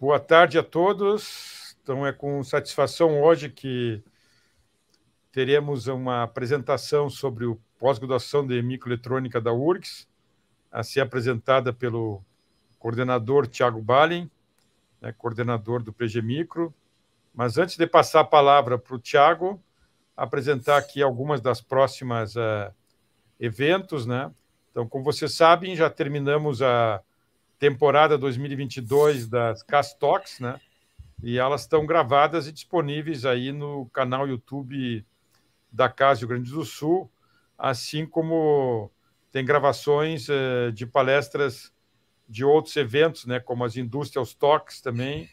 Boa tarde a todos. Então, é com satisfação hoje que teremos uma apresentação sobre o pós-graduação de microeletrônica da URGS, a ser apresentada pelo coordenador Tiago Balin, né, coordenador do PG Micro. Mas antes de passar a palavra para o Tiago, apresentar aqui algumas das próximas uh, eventos, né? Então, como vocês sabem, já terminamos a temporada 2022 das Talks, né? E elas estão gravadas e disponíveis aí no canal YouTube da Casa do Grande do Sul, assim como tem gravações eh, de palestras de outros eventos, né, como as Industrial Talks também.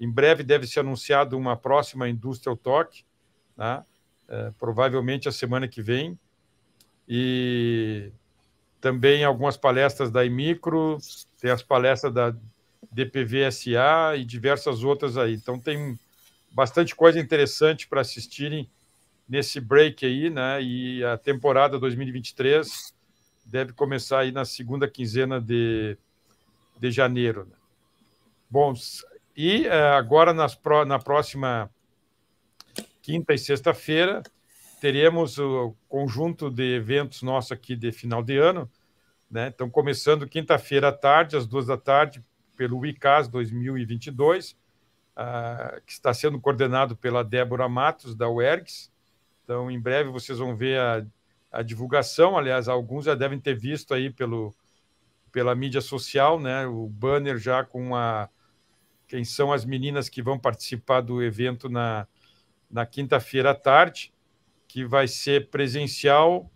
Em breve deve ser anunciado uma próxima Industrial Talk, né? provavelmente a semana que vem. E também algumas palestras da Imicro, tem as palestras da DPVSA e diversas outras aí. Então tem bastante coisa interessante para assistirem nesse break aí, né? E a temporada 2023 deve começar aí na segunda quinzena de, de janeiro. Né? Bom, e eh, agora nas, na próxima quinta e sexta-feira teremos o conjunto de eventos nosso aqui de final de ano, né? Então, começando quinta-feira à tarde, às duas da tarde, pelo ICAS 2022, uh, que está sendo coordenado pela Débora Matos, da UERGS. Então, em breve vocês vão ver a, a divulgação. Aliás, alguns já devem ter visto aí pelo, pela mídia social, né? O banner já com a quem são as meninas que vão participar do evento na, na quinta-feira à tarde que vai ser presencial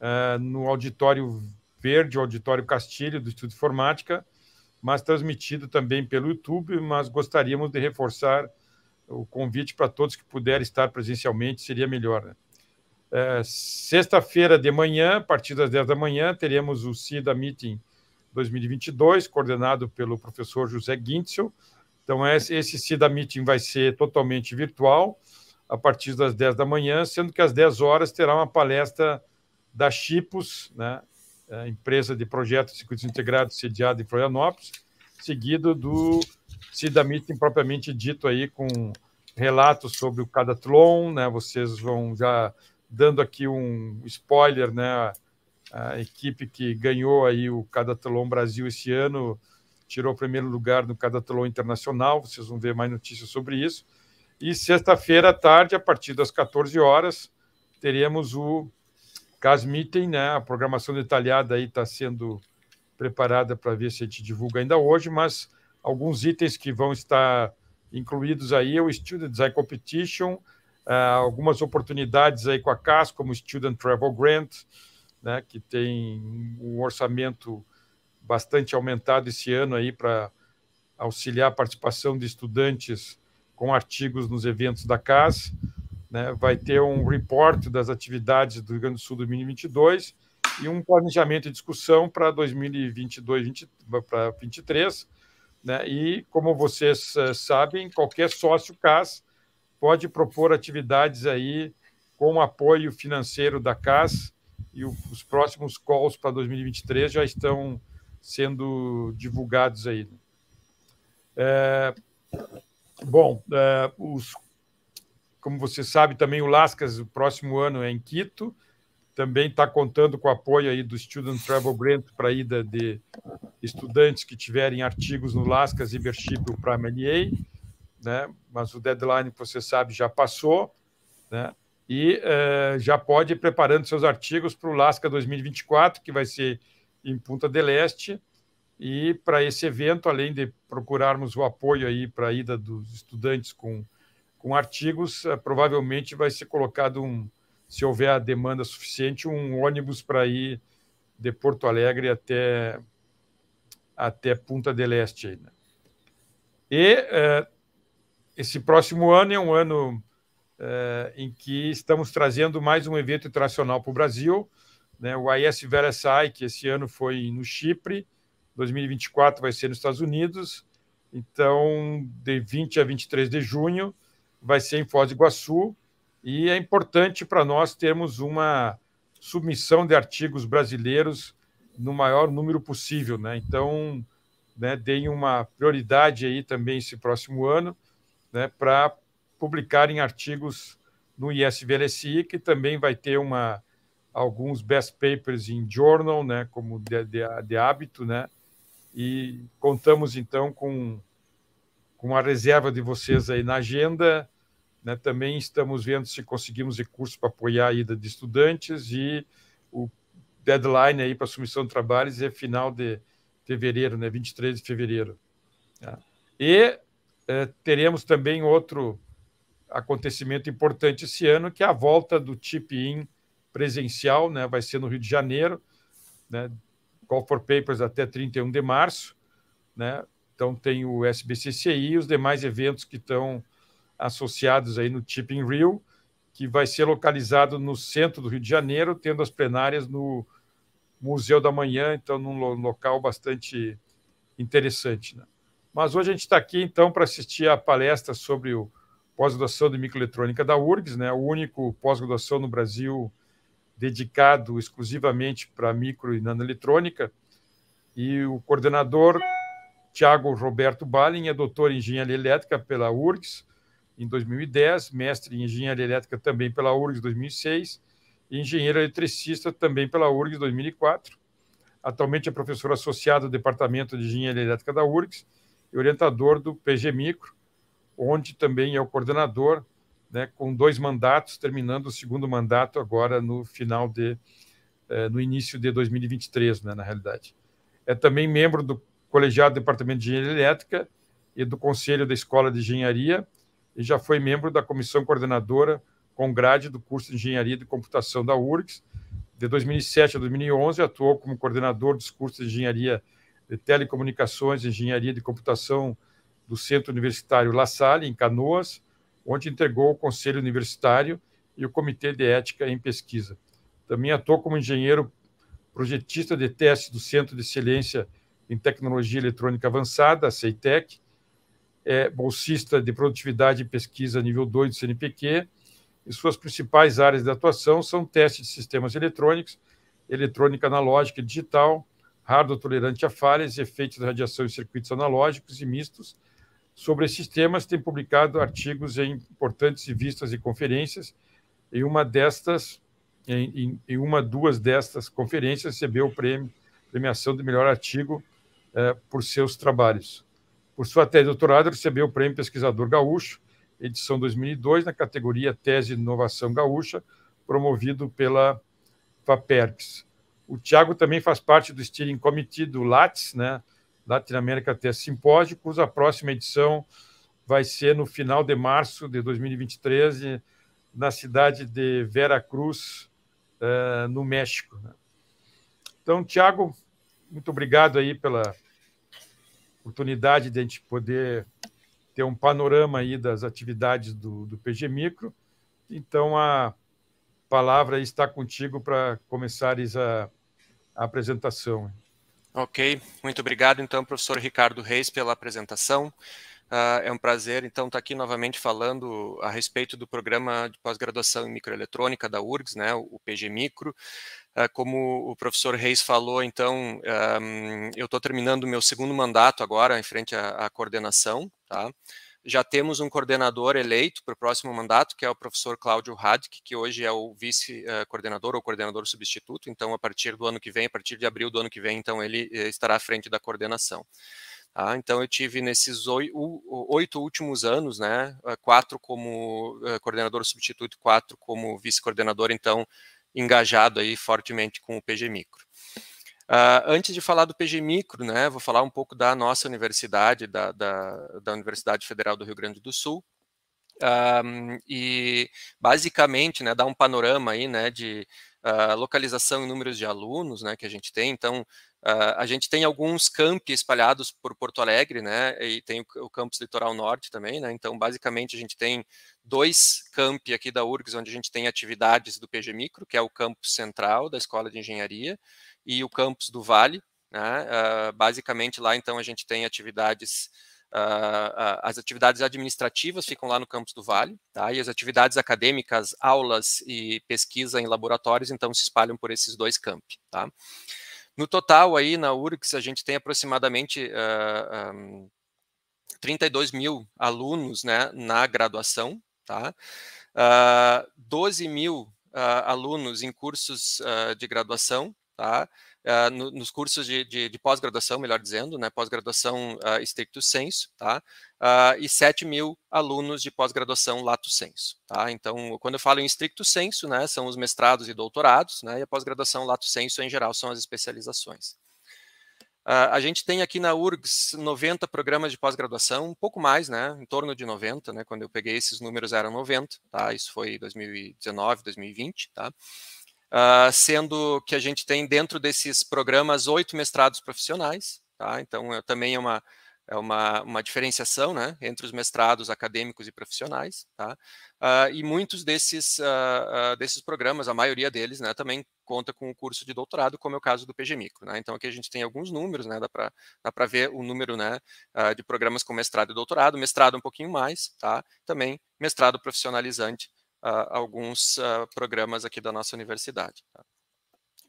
uh, no auditório verde, auditório Castilho, do Instituto de Informática, mas transmitido também pelo YouTube. Mas gostaríamos de reforçar o convite para todos que puderem estar presencialmente, seria melhor. Né? Uh, Sexta-feira de manhã, a partir das 10 da manhã, teremos o CIDA Meeting 2022, coordenado pelo professor José Guintzel. Então, esse CIDA Meeting vai ser totalmente virtual a partir das 10 da manhã, sendo que às 10 horas terá uma palestra da Chipos, né, é, empresa de projetos de circuitos integrados sediada em Florianópolis, seguido do Cida Meeting propriamente dito aí com relatos sobre o Cadatlon, né, vocês vão já dando aqui um spoiler, né, a equipe que ganhou aí o Cadatlon Brasil esse ano tirou o primeiro lugar no Cadatlon Internacional, vocês vão ver mais notícias sobre isso. E sexta-feira à tarde, a partir das 14 horas, teremos o Casmitem, né? A programação detalhada aí está sendo preparada para ver se a gente divulga ainda hoje, mas alguns itens que vão estar incluídos aí é o Student Design Competition, é, algumas oportunidades aí com a CAS, como Student Travel Grant, né, que tem um orçamento bastante aumentado esse ano aí para auxiliar a participação de estudantes com artigos nos eventos da CAS, né? vai ter um reporte das atividades do Rio Grande do Sul 2022 e um planejamento e discussão para 2022 para 2023. Né? E, como vocês eh, sabem, qualquer sócio CAS pode propor atividades aí com apoio financeiro da CAS e o, os próximos calls para 2023 já estão sendo divulgados aí. É, Bom, é, os, como você sabe, também o Lascas, o próximo ano é em Quito, também está contando com o apoio aí do Student Travel Grant para a ida de estudantes que tiverem artigos no Lascas e para a Primary né? mas o deadline, você sabe, já passou, né? e uh, já pode ir preparando seus artigos para o Lasca 2024, que vai ser em Punta del Este, e para esse evento, além de procurarmos o apoio aí para a ida dos estudantes com, com artigos, eh, provavelmente vai ser colocado um, se houver a demanda suficiente, um ônibus para ir de Porto Alegre até até Punta del Este. Né? E eh, esse próximo ano é um ano eh, em que estamos trazendo mais um evento internacional para o Brasil, né? o IS VLSI, que esse ano foi no Chipre, 2024 vai ser nos Estados Unidos, então de 20 a 23 de junho vai ser em Foz do Iguaçu e é importante para nós termos uma submissão de artigos brasileiros no maior número possível, né? Então, né, deem uma prioridade aí também esse próximo ano, né, para publicarem artigos no ISVLSI, que também vai ter uma alguns best papers em journal, né, como de, de, de hábito, né, e contamos então com, com a reserva de vocês aí na agenda. Né? Também estamos vendo se conseguimos recursos para apoiar a ida de estudantes e o deadline aí para submissão de trabalhos é final de fevereiro, né? 23 de fevereiro. Tá? E eh, teremos também outro acontecimento importante esse ano, que é a volta do Tip-In presencial, né? vai ser no Rio de Janeiro, né? Call for Papers até 31 de março, né? Então tem o SBCCI e os demais eventos que estão associados aí no Tipping Rio, que vai ser localizado no centro do Rio de Janeiro, tendo as plenárias no Museu da Manhã, então num local bastante interessante, né? Mas hoje a gente está aqui então para assistir a palestra sobre o pós-graduação de microeletrônica da URGS, né? O único pós-graduação no Brasil dedicado exclusivamente para micro e nanoeletrônica, e o coordenador Tiago Roberto Balin é doutor em engenharia elétrica pela URGS em 2010, mestre em engenharia elétrica também pela URGS em 2006 e engenheiro eletricista também pela URGS em 2004. Atualmente é professor associado do Departamento de Engenharia Elétrica da URGS e orientador do PG Micro, onde também é o coordenador né, com dois mandatos, terminando o segundo mandato agora no final de eh, no início de 2023, né, na realidade. É também membro do colegiado do Departamento de Engenharia Elétrica e do Conselho da Escola de Engenharia e já foi membro da comissão coordenadora com grade do curso de Engenharia de Computação da URGS. De 2007 a 2011 atuou como coordenador dos cursos de Engenharia de Telecomunicações e Engenharia de Computação do Centro Universitário La Salle em Canoas onde entregou o Conselho Universitário e o Comitê de Ética em Pesquisa. Também atuou como engenheiro projetista de teste do Centro de Excelência em Tecnologia Eletrônica Avançada, a CEITEC, é bolsista de produtividade e pesquisa nível 2 do CNPq, e suas principais áreas de atuação são teste de sistemas eletrônicos, eletrônica analógica e digital, hardware tolerante a falhas, efeitos da radiação em circuitos analógicos e mistos, sobre esses temas, tem publicado artigos em importantes revistas e conferências. Em uma destas, em, em, em uma duas destas conferências, recebeu o prêmio premiação de melhor artigo eh, por seus trabalhos. Por sua tese de doutorado, recebeu o prêmio Pesquisador Gaúcho, edição 2002, na categoria Tese de Inovação Gaúcha, promovido pela FAPERGS. O Tiago também faz parte do Steering Committee do LATS, né, Latinoamérica Test Simpósio, cuja próxima edição vai ser no final de março de 2023, na cidade de Veracruz, eh, no México. Né? Então, Tiago, muito obrigado aí pela oportunidade de a gente poder ter um panorama aí das atividades do, do PG Micro. Então, a palavra está contigo para começares a, a apresentação. Ok, muito obrigado então, professor Ricardo Reis, pela apresentação. Uh, é um prazer, então, estar aqui novamente falando a respeito do programa de pós-graduação em microeletrônica da URGS, né, o PG Micro. Uh, como o professor Reis falou, então, um, ah, eu estou terminando o meu segundo mandato agora, em frente à, à coordenação, tá? já temos um coordenador eleito para o próximo mandato, que é o professor Cláudio Radic que hoje é o vice-coordenador eh, ou coordenador substituto. Então, a partir do ano que vem, a partir de abril do ano que vem, então ele eh, estará à frente da coordenação. Ah, então eu tive nesses oito últimos anos, né, eh, quatro como coordenador substituto, quatro como vice-coordenador, então engajado aí fortemente com o PG Micro. Uh, antes de falar do PG Micro, né, vou falar um pouco da nossa universidade, da, da, da Universidade Federal do Rio Grande do Sul. Um, e basicamente né, dá um panorama aí né, de uh, localização e números de alunos né, que a gente tem. Então, uh, a gente tem alguns campi espalhados por Porto Alegre, né, e tem o, o campus Litoral Norte também. Né, então, basicamente, a gente tem dois campi aqui da URGS, onde a gente tem atividades do PG Micro, que é o campus central da Escola de Engenharia, e o campus do Vale. Né? Uh, basicamente, lá então a gente tem atividades. Uh, uh, as atividades administrativas ficam lá no campus do Vale, tá? e as atividades acadêmicas, aulas e pesquisa em laboratórios, então se espalham por esses dois campi. Tá? No total, aí na URGS, a gente tem aproximadamente uh, um, 32 mil alunos né, na graduação, tá? uh, 12 mil uh, alunos em cursos de graduação, tá? Uh, no, nos cursos de, de, de pós-graduação, melhor dizendo, né, pós-graduação uh, estricto senso, tá? Uh, e 7 mil alunos de pós-graduação lato senso, tá? Então, quando eu falo em estricto senso, né, são os mestrados e doutorados, né, e a pós-graduação lato senso, em geral, são as especializações. Uh, a gente tem aqui na URGS 90 programas de pós-graduação, um pouco mais, né, em torno de 90, né, quando eu peguei esses números eram 90, tá? Isso foi 2019, 2020, tá? uh, sendo que a gente tem dentro desses programas oito mestrados profissionais, tá? Então, eu, também é uma, é uma, uma diferenciação né, entre os mestrados acadêmicos e profissionais, tá? Uh, e muitos desses, uh, uh, desses programas, a maioria deles, né, também conta com o curso de doutorado, como é o caso do PGMICO. né? Então aqui a gente tem alguns números, né, dá para ver o número, né, de programas com mestrado e doutorado, mestrado um pouquinho mais, tá? Também mestrado profissionalizante alguns programas aqui da nossa universidade. Tá?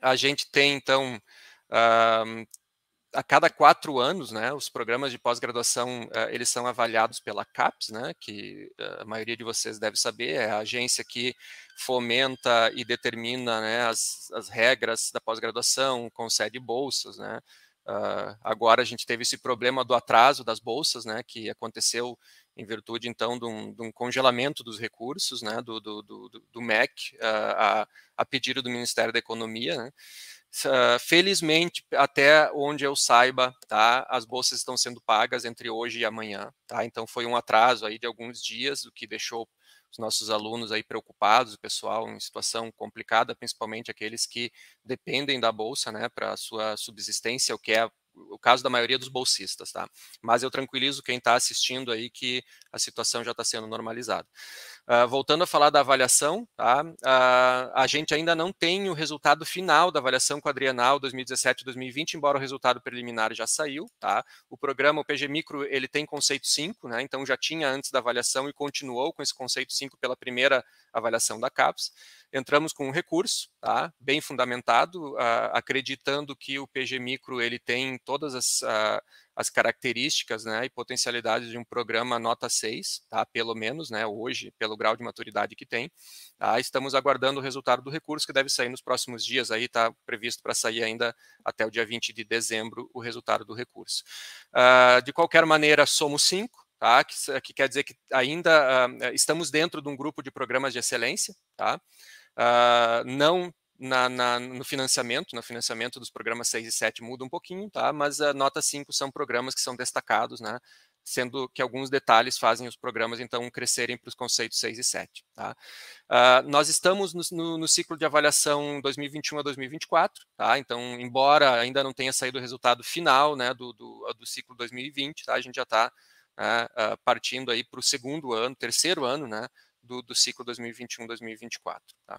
A gente tem, então, a cada quatro anos, né, os programas de pós-graduação, eh, eles são avaliados pela CAPES, né, que eh, a maioria de vocês deve saber, é a agência que fomenta e determina né, as, as regras da pós-graduação, concede bolsas, né, Uh, agora a gente teve esse problema do atraso das bolsas, né, que aconteceu em virtude então de um, de um congelamento dos recursos né, do, do, do, do MEC ah, a, a, pedido do Ministério da Economia. Né. felizmente, até onde eu saiba, tá, as bolsas estão sendo pagas entre hoje e amanhã. Tá, então foi um atraso aí de alguns dias, o que deixou os nossos alunos aí preocupados, o pessoal em situação complicada, principalmente aqueles que dependem da bolsa, né, para sua subsistência, o que é o caso da maioria dos bolsistas, tá? Mas eu tranquilizo quem está assistindo aí que a situação já está sendo normalizada. Uh, voltando a falar da avaliação, tá? Uh, a gente ainda não tem o resultado final da avaliação quadrienal 2017-2020, embora o resultado preliminar já saiu. Tá? O programa, o PG Micro, ele tem conceito 5, né? então já tinha antes da avaliação e continuou com esse conceito 5 pela primeira avaliação da CAPES. Entramos com um recurso, tá? bem fundamentado, uh, acreditando que o PG Micro ele tem todas as as características né, e potencialidades de um programa nota 6, tá, pelo menos, né, hoje, pelo grau de maturidade que tem. Tá, estamos aguardando o resultado do recurso, que deve sair nos próximos dias, está previsto para sair ainda até o dia 20 de dezembro o resultado do recurso. Uh, de qualquer maneira, somos cinco, Tá, que, que, quer dizer que ainda uh, estamos dentro de um grupo de programas de excelência, tá? Uh, não na, na, no financiamento, no financiamento dos programas 6 e 7 muda um pouquinho, tá? Mas a nota 5 são programas que são destacados, né? Sendo que alguns detalhes fazem os programas, então, crescerem para os conceitos 6 e 7. Tá? Uh, nós estamos no, no, no, ciclo de avaliação 2021 a 2024, tá? Então, embora ainda não tenha saído o resultado final né, do, do, do ciclo 2020, tá? A gente já está uh, né, ah, partindo aí para o segundo ano, terceiro ano, né? Do, do ciclo 2021-2024. Tá?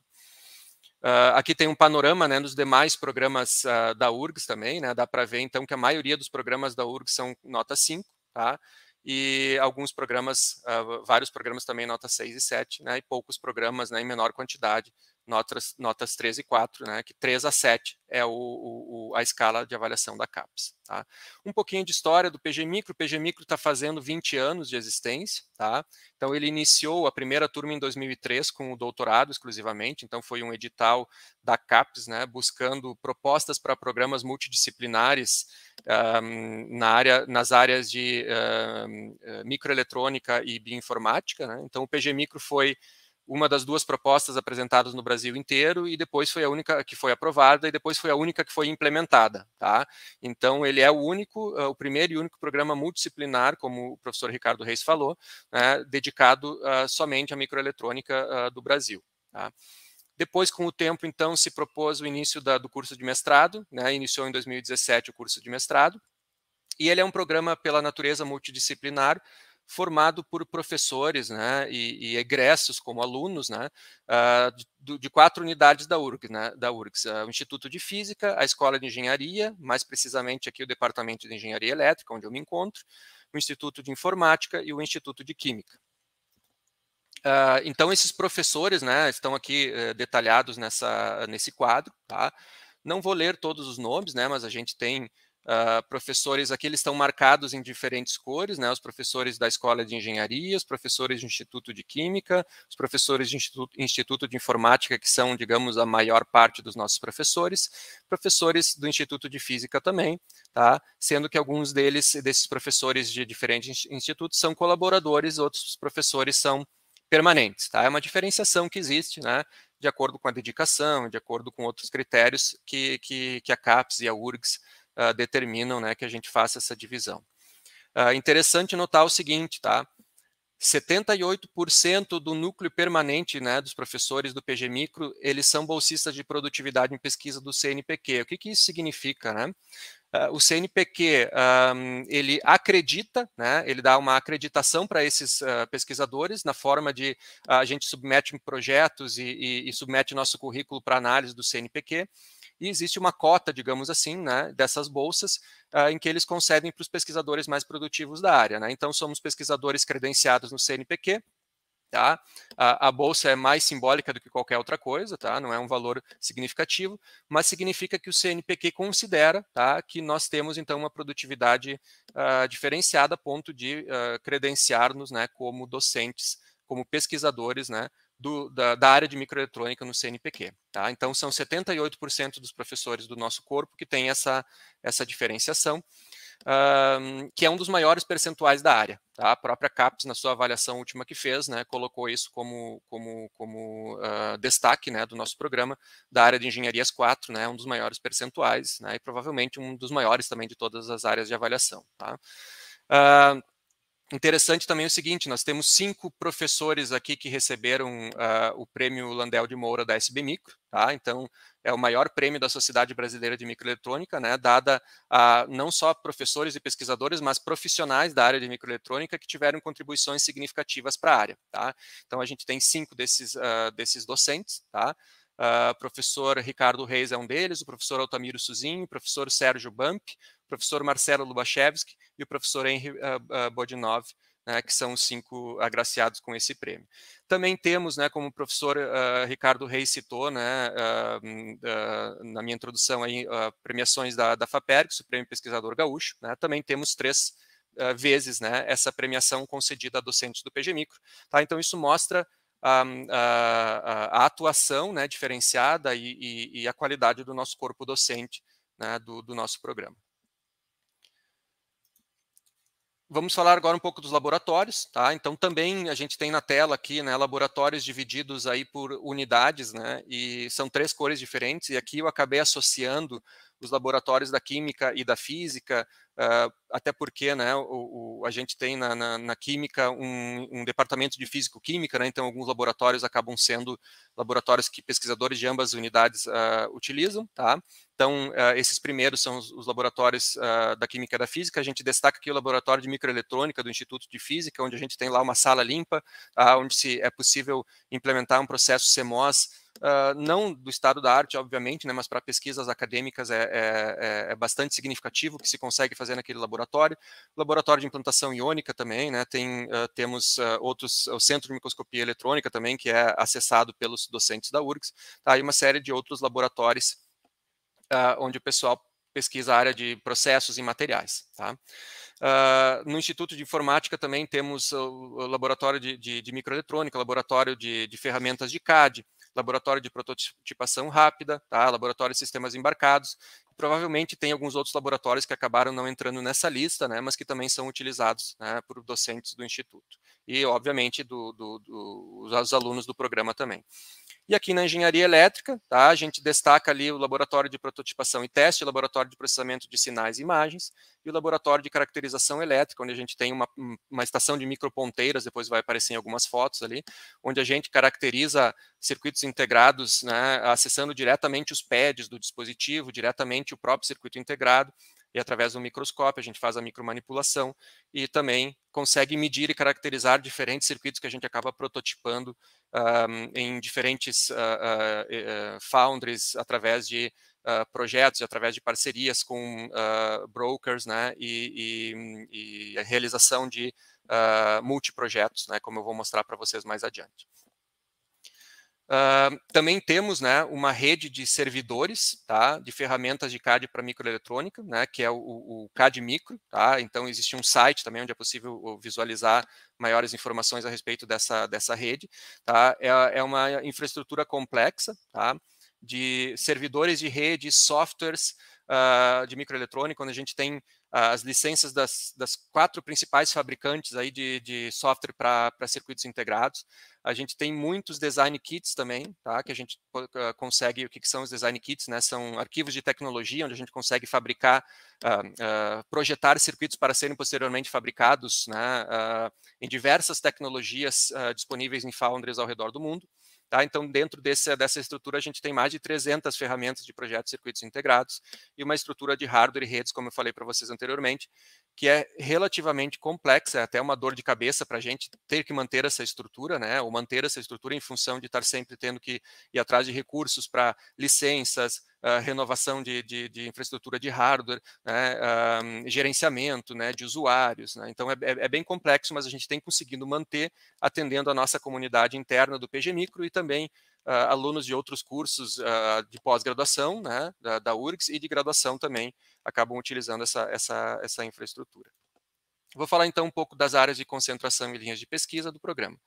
Uh, aqui tem um panorama né, dos demais programas uh, da URGS também, né, dá para ver então que a maioria dos programas da URGS são nota 5, tá? e alguns programas, uh, vários programas também nota 6 e 7, né, e poucos programas né, em menor quantidade notas, notas 3 e 4, né, que 3 a 7 é o, o, a escala de avaliação da CAPES. Tá? Um pouquinho de história do PG Micro. O PG Micro está fazendo 20 anos de existência. Tá? Então, ele iniciou a primeira turma em 2003 com o doutorado exclusivamente. Então, foi um edital da CAPES, né, buscando propostas para programas multidisciplinares um, na área, nas áreas de um, eh, microeletrônica e bioinformática. Né? Então, o PG Micro foi uma das duas propostas apresentadas no Brasil inteiro e depois foi a única que foi aprovada e depois foi a única que foi implementada, tá? Então ele é o único, eh, o primeiro e único programa multidisciplinar, como o professor Ricardo Reis falou, né, dedicado uh, somente à microeletrônica uh, do Brasil. Tá? Depois, com o tempo, então, se propôs o início da, do curso de mestrado, né, iniciou em 2017 o curso de mestrado, e ele é um programa pela natureza multidisciplinar, formado por professores né, e, e egressos como alunos né, ah, de, de quatro unidades da URGS, né, da URGS, ah, o Instituto de Física, a Escola de Engenharia, mais precisamente aqui o Departamento de Engenharia Elétrica, onde eu me encontro, o Instituto de Informática e o Instituto de Química. Uh, então, esses professores né, estão aqui uh, detalhados nessa, nesse quadro. Tá? Não vou ler todos os nomes, né, mas a gente tem Uh, professores aqui eles estão marcados em diferentes cores, né? Os professores da escola de engenharia, os professores do Instituto de Química, os professores do Instituto, Instituto de Informática, que são, digamos, a maior parte dos nossos professores, professores do Instituto de Física também, tá? Sendo que alguns deles, desses professores de diferentes institutos, são colaboradores, outros professores são permanentes, tá? É uma diferenciação que existe, né? De acordo com a dedicação, de acordo com outros critérios que, que, que a CAPES e a URGS uh, determinam né, que a gente faça essa divisão. Uh, interessante notar o seguinte, tá? 78% do núcleo permanente né, dos professores do PG Micro, eles são bolsistas de produtividade em pesquisa do CNPq. O que, que isso significa? Né? Uh, o CNPq, um, ele acredita, né, ele dá uma acreditação para esses uh, pesquisadores na forma de uh, a gente submete projetos e, e, e submete nosso currículo para análise do CNPq e existe uma cota, digamos assim, né, dessas bolsas uh, em que eles concedem para os pesquisadores mais produtivos da área. Né? Então, somos pesquisadores credenciados no CNPq, Tá? A, a, bolsa é mais simbólica do que qualquer outra coisa, tá? não é um valor significativo, mas significa que o CNPq considera tá? que nós temos, então, uma produtividade uh, diferenciada a ponto de uh, credenciar-nos né, como docentes, como pesquisadores né, do, da, da, área de microeletrônica no CNPq. Tá? Então, são 78% dos professores do nosso corpo que têm essa, essa diferenciação, que é um dos maiores percentuais da área. Tá? A própria CAPES, na sua avaliação última que fez, né, colocou isso como, como, como uh, destaque né, do nosso programa, da área de engenharias 4, né, um dos maiores percentuais, né, e provavelmente um dos maiores também de todas as áreas de avaliação. Tá? Uh, Interessante também o seguinte: nós temos cinco professores aqui que receberam uh, o prêmio Landel de Moura da SB Micro, tá? Então, é o maior prêmio da Sociedade Brasileira de Microeletrônica, né? Dada a não só professores e pesquisadores, mas profissionais da área de microeletrônica que tiveram contribuições significativas para a área, tá? Então, a gente tem cinco desses, uh, desses docentes, tá? Uh, professor Ricardo Reis é um deles, o professor Altamiro Suzinho, o professor Sérgio Bump professor Marcelo Lubachevski e o professor Henry uh, Bodinov, né, que são os cinco agraciados com esse prêmio. Também temos, né, como o professor uh, Ricardo Reis citou, né, uh, uh, na minha introdução, aí, premiações da, da o Prêmio Pesquisador Gaúcho, né, também temos três vezes né, essa premiação concedida a docentes do PGMicro. Tá? Então, isso mostra a, a, atuação né, diferenciada e, e, e, a qualidade do nosso corpo docente né, do, do nosso programa. Vamos falar agora um pouco dos laboratórios, tá? Então também a gente tem na tela aqui, né, laboratórios divididos aí por unidades, né? E são três cores diferentes. E aqui eu acabei associando os laboratórios da química e da física uh, até porque né, o, o, a gente tem na, na, na química um, um, departamento de físico-química, né, então alguns laboratórios acabam sendo laboratórios que pesquisadores de ambas as unidades uh, utilizam. Tá? Então, uh, esses primeiros são os, os laboratórios uh, da química e da física. A gente destaca aqui o laboratório de microeletrônica do Instituto de Física, onde a gente tem lá uma sala limpa, onde se é possível implementar um processo CMOS Uh, não do estado da arte, obviamente, né, mas para pesquisas acadêmicas é, é, é, é bastante significativo o que se consegue fazer naquele laboratório laboratório, laboratório de implantação iônica também, né? Tem, uh, temos uh, outros, o Centro de Microscopia Eletrônica também, que é acessado pelos docentes da URGS, tá? E uma série de outros laboratórios uh, onde o pessoal pesquisa a área de processos e materiais. Tá? Uh, no Instituto de Informática também temos o, laboratório de, de, de microeletrônica, laboratório de, de, ferramentas de CAD, laboratório de prototipação rápida, tá? laboratório de sistemas embarcados Provavelmente tem alguns outros laboratórios que acabaram não entrando nessa lista, né, mas que também são utilizados né, por docentes do Instituto. E, obviamente, do, do, do, os alunos do programa também. E aqui na engenharia elétrica, tá, a gente destaca ali o laboratório de prototipação e teste, laboratório de processamento de sinais e imagens, e o laboratório de caracterização elétrica, onde a gente tem uma, uma estação de microponteiras, depois vai aparecer em algumas fotos ali, onde a gente caracteriza circuitos integrados, né, acessando diretamente os pads do dispositivo, diretamente o próprio circuito integrado, e através do microscópio a gente faz a micromanipulação e também consegue medir e caracterizar diferentes circuitos que a gente acaba prototipando um, em diferentes uh, uh, uh, foundries através de uh, projetos e através de parcerias com uh, brokers, né, e, e, e, a realização de uh, multiprojetos, né, como eu vou mostrar para vocês mais adiante. Uh, também temos né, uma rede de servidores tá, de ferramentas de CAD para microeletrônica, né, que é o, o, CAD Micro. Tá? Então, existe um site também onde é possível uh, visualizar maiores informações a respeito dessa, dessa rede. Tá? É, é uma infraestrutura complexa, tá? de servidores de rede, softwares uh, de microeletrônica, onde a gente tem ah, as licenças das, das, quatro principais fabricantes aí de, de software para circuitos integrados. A gente tem muitos design kits também, tá? que a gente uh, consegue, o que, que, são os design kits? Né? São arquivos de tecnologia, onde a gente consegue fabricar, uh, uh, projetar circuitos para serem posteriormente fabricados né? em diversas tecnologias disponíveis em foundries ao redor do mundo. Tá? Então, dentro desse, dessa estrutura, a gente tem mais de 300 ferramentas de projetos de circuitos integrados e uma estrutura de hardware e redes, como eu falei para vocês anteriormente, que é relativamente complexa, é até uma dor de cabeça para a gente ter que manter essa estrutura, né? Ou manter essa estrutura em função de estar sempre tendo que ir atrás de recursos para licenças, uh, renovação de, de, de, infraestrutura de hardware, né? um, ah, gerenciamento né? de usuários. Né? Então é, é, é, bem complexo, mas a gente tem conseguido manter atendendo a nossa comunidade interna do PG Micro e também ah, alunos de outros cursos ah, de pós-graduação, né, da, da URGS e de graduação também acabam utilizando essa, essa, essa infraestrutura. Vou falar então um pouco das áreas de concentração e linhas de pesquisa do programa.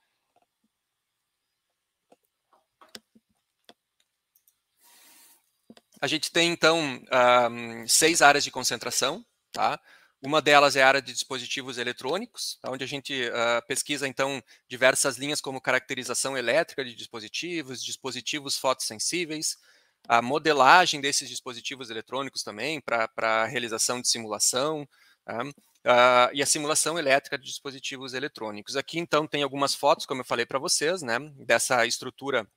A gente tem então ah, hum, seis áreas de concentração, tá? Uma delas é a área de dispositivos eletrônicos, tá, onde a gente uh, pesquisa, então, diversas linhas como caracterização elétrica de dispositivos, dispositivos fotossensíveis, a modelagem desses dispositivos eletrônicos também para a realização de simulação, uh, uh, e a simulação elétrica de dispositivos eletrônicos. Aqui, então, tem algumas fotos, como eu falei para vocês, né, dessa estrutura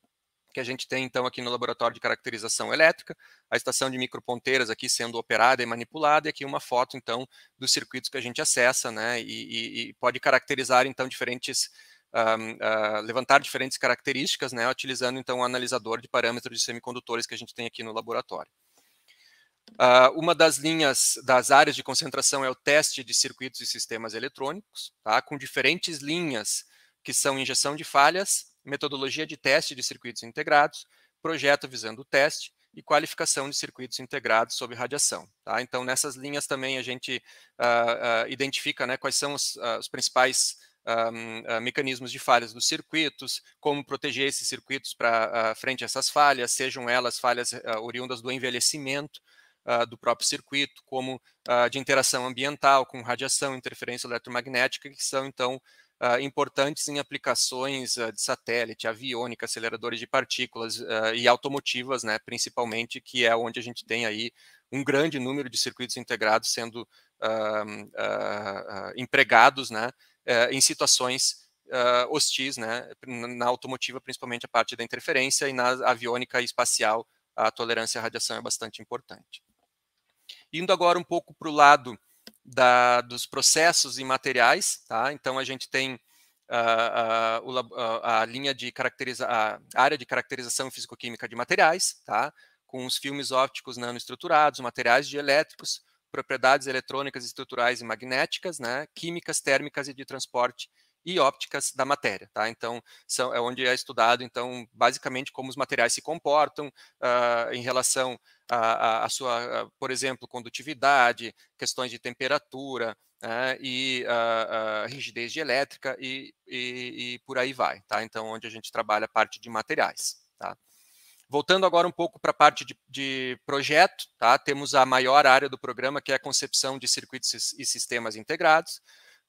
que a gente tem então aqui no laboratório de caracterização elétrica, a estação de microponteiras aqui sendo operada e manipulada, e aqui uma foto então dos circuitos que a gente acessa, né, e, e, e pode caracterizar então diferentes, um, uh, ah, levantar diferentes características, né, utilizando então o analisador de parâmetros de semicondutores que a gente tem aqui no laboratório. Uh, uma das linhas, das áreas de concentração é o teste de circuitos e sistemas eletrônicos, tá, com diferentes linhas que são injeção de falhas, metodologia de teste de circuitos integrados, projeto visando o teste e qualificação de circuitos integrados sob radiação. Tá? Então, nessas linhas também a gente uh, uh, identifica né, quais são os, uh, os principais um, mecanismos de falhas dos circuitos, como proteger esses circuitos para frente a essas falhas, sejam elas falhas oriundas do envelhecimento, do próprio circuito, como de interação ambiental com radiação, interferência eletromagnética, que são então uh, importantes em aplicações uh, de satélite, aviônica, aceleradores de partículas uh, e automotivas, né, principalmente, que é onde a gente tem aí um grande número de circuitos integrados sendo empregados né, eh, em situações hostis, né, na automotiva, principalmente a parte da interferência, e na aviônica e espacial, a tolerância à radiação é bastante importante. Indo agora um pouco para o lado da, dos processos e materiais, tá? Então a gente tem a, ah, a, ah, ah, a linha de caracteriza a área de caracterização físico-química de materiais, tá? Com os filmes ópticos nanoestruturados, materiais dielétricos, propriedades eletrônicas, estruturais e magnéticas, né? Químicas, térmicas e de transporte e ópticas da matéria, tá? Então, são, é onde é estudado, então, basicamente como os materiais se comportam uh, em relação à sua, ah, por exemplo, condutividade, questões de temperatura uh, e uh, rigidez elétrica e, e, e, por aí vai, tá? Então, onde a gente trabalha a parte de materiais, tá? Voltando agora um pouco para a parte de, de, projeto, tá? temos a maior área do programa, que é a concepção de circuitos e sistemas integrados,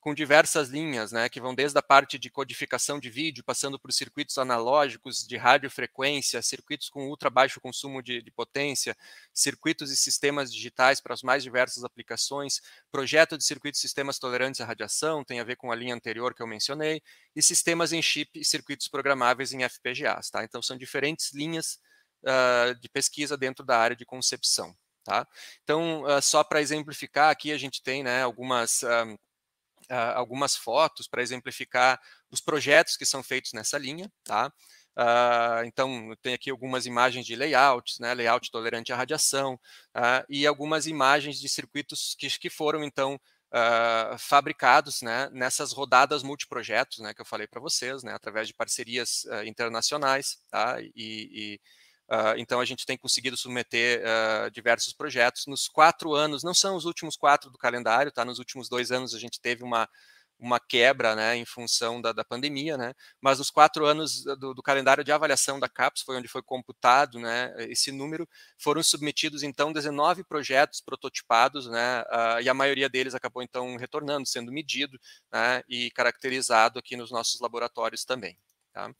com diversas linhas, né, que vão desde a parte de codificação de vídeo, passando por circuitos analógicos de radiofrequência, circuitos com ultra baixo consumo de, de potência, circuitos e sistemas digitais para as mais diversas aplicações, projeto de circuitos e sistemas tolerantes à radiação, tem a ver com a linha anterior que eu mencionei, e sistemas em chip e circuitos programáveis em FPGAs, tá? Então são diferentes linhas uh, de pesquisa dentro da área de concepção, tá? Então, uh, só para exemplificar, aqui a gente tem, né, algumas uh, uh, algumas fotos para exemplificar os projetos que são feitos nessa linha, tá? Uh, então, tem aqui algumas imagens de layouts, né, layout tolerante à radiação, uh, e algumas imagens de circuitos que, que foram, então, uh, fabricados né, nessas rodadas multiprojetos né, que eu falei para vocês, né, através de parcerias ah, internacionais tá, e, e Uh, então a gente tem conseguido submeter uh, diversos projetos nos quatro anos, não são os últimos quatro do calendário, tá? Nos últimos dois anos a gente teve uma, uma quebra, né, em função da, da pandemia, né? Mas nos quatro anos do, do, calendário de avaliação da CAPES foi onde foi computado, né, esse número, foram submetidos então 19 projetos prototipados, né, uh, e a maioria deles acabou então retornando, sendo medido, né, e caracterizado aqui nos nossos laboratórios também, tá?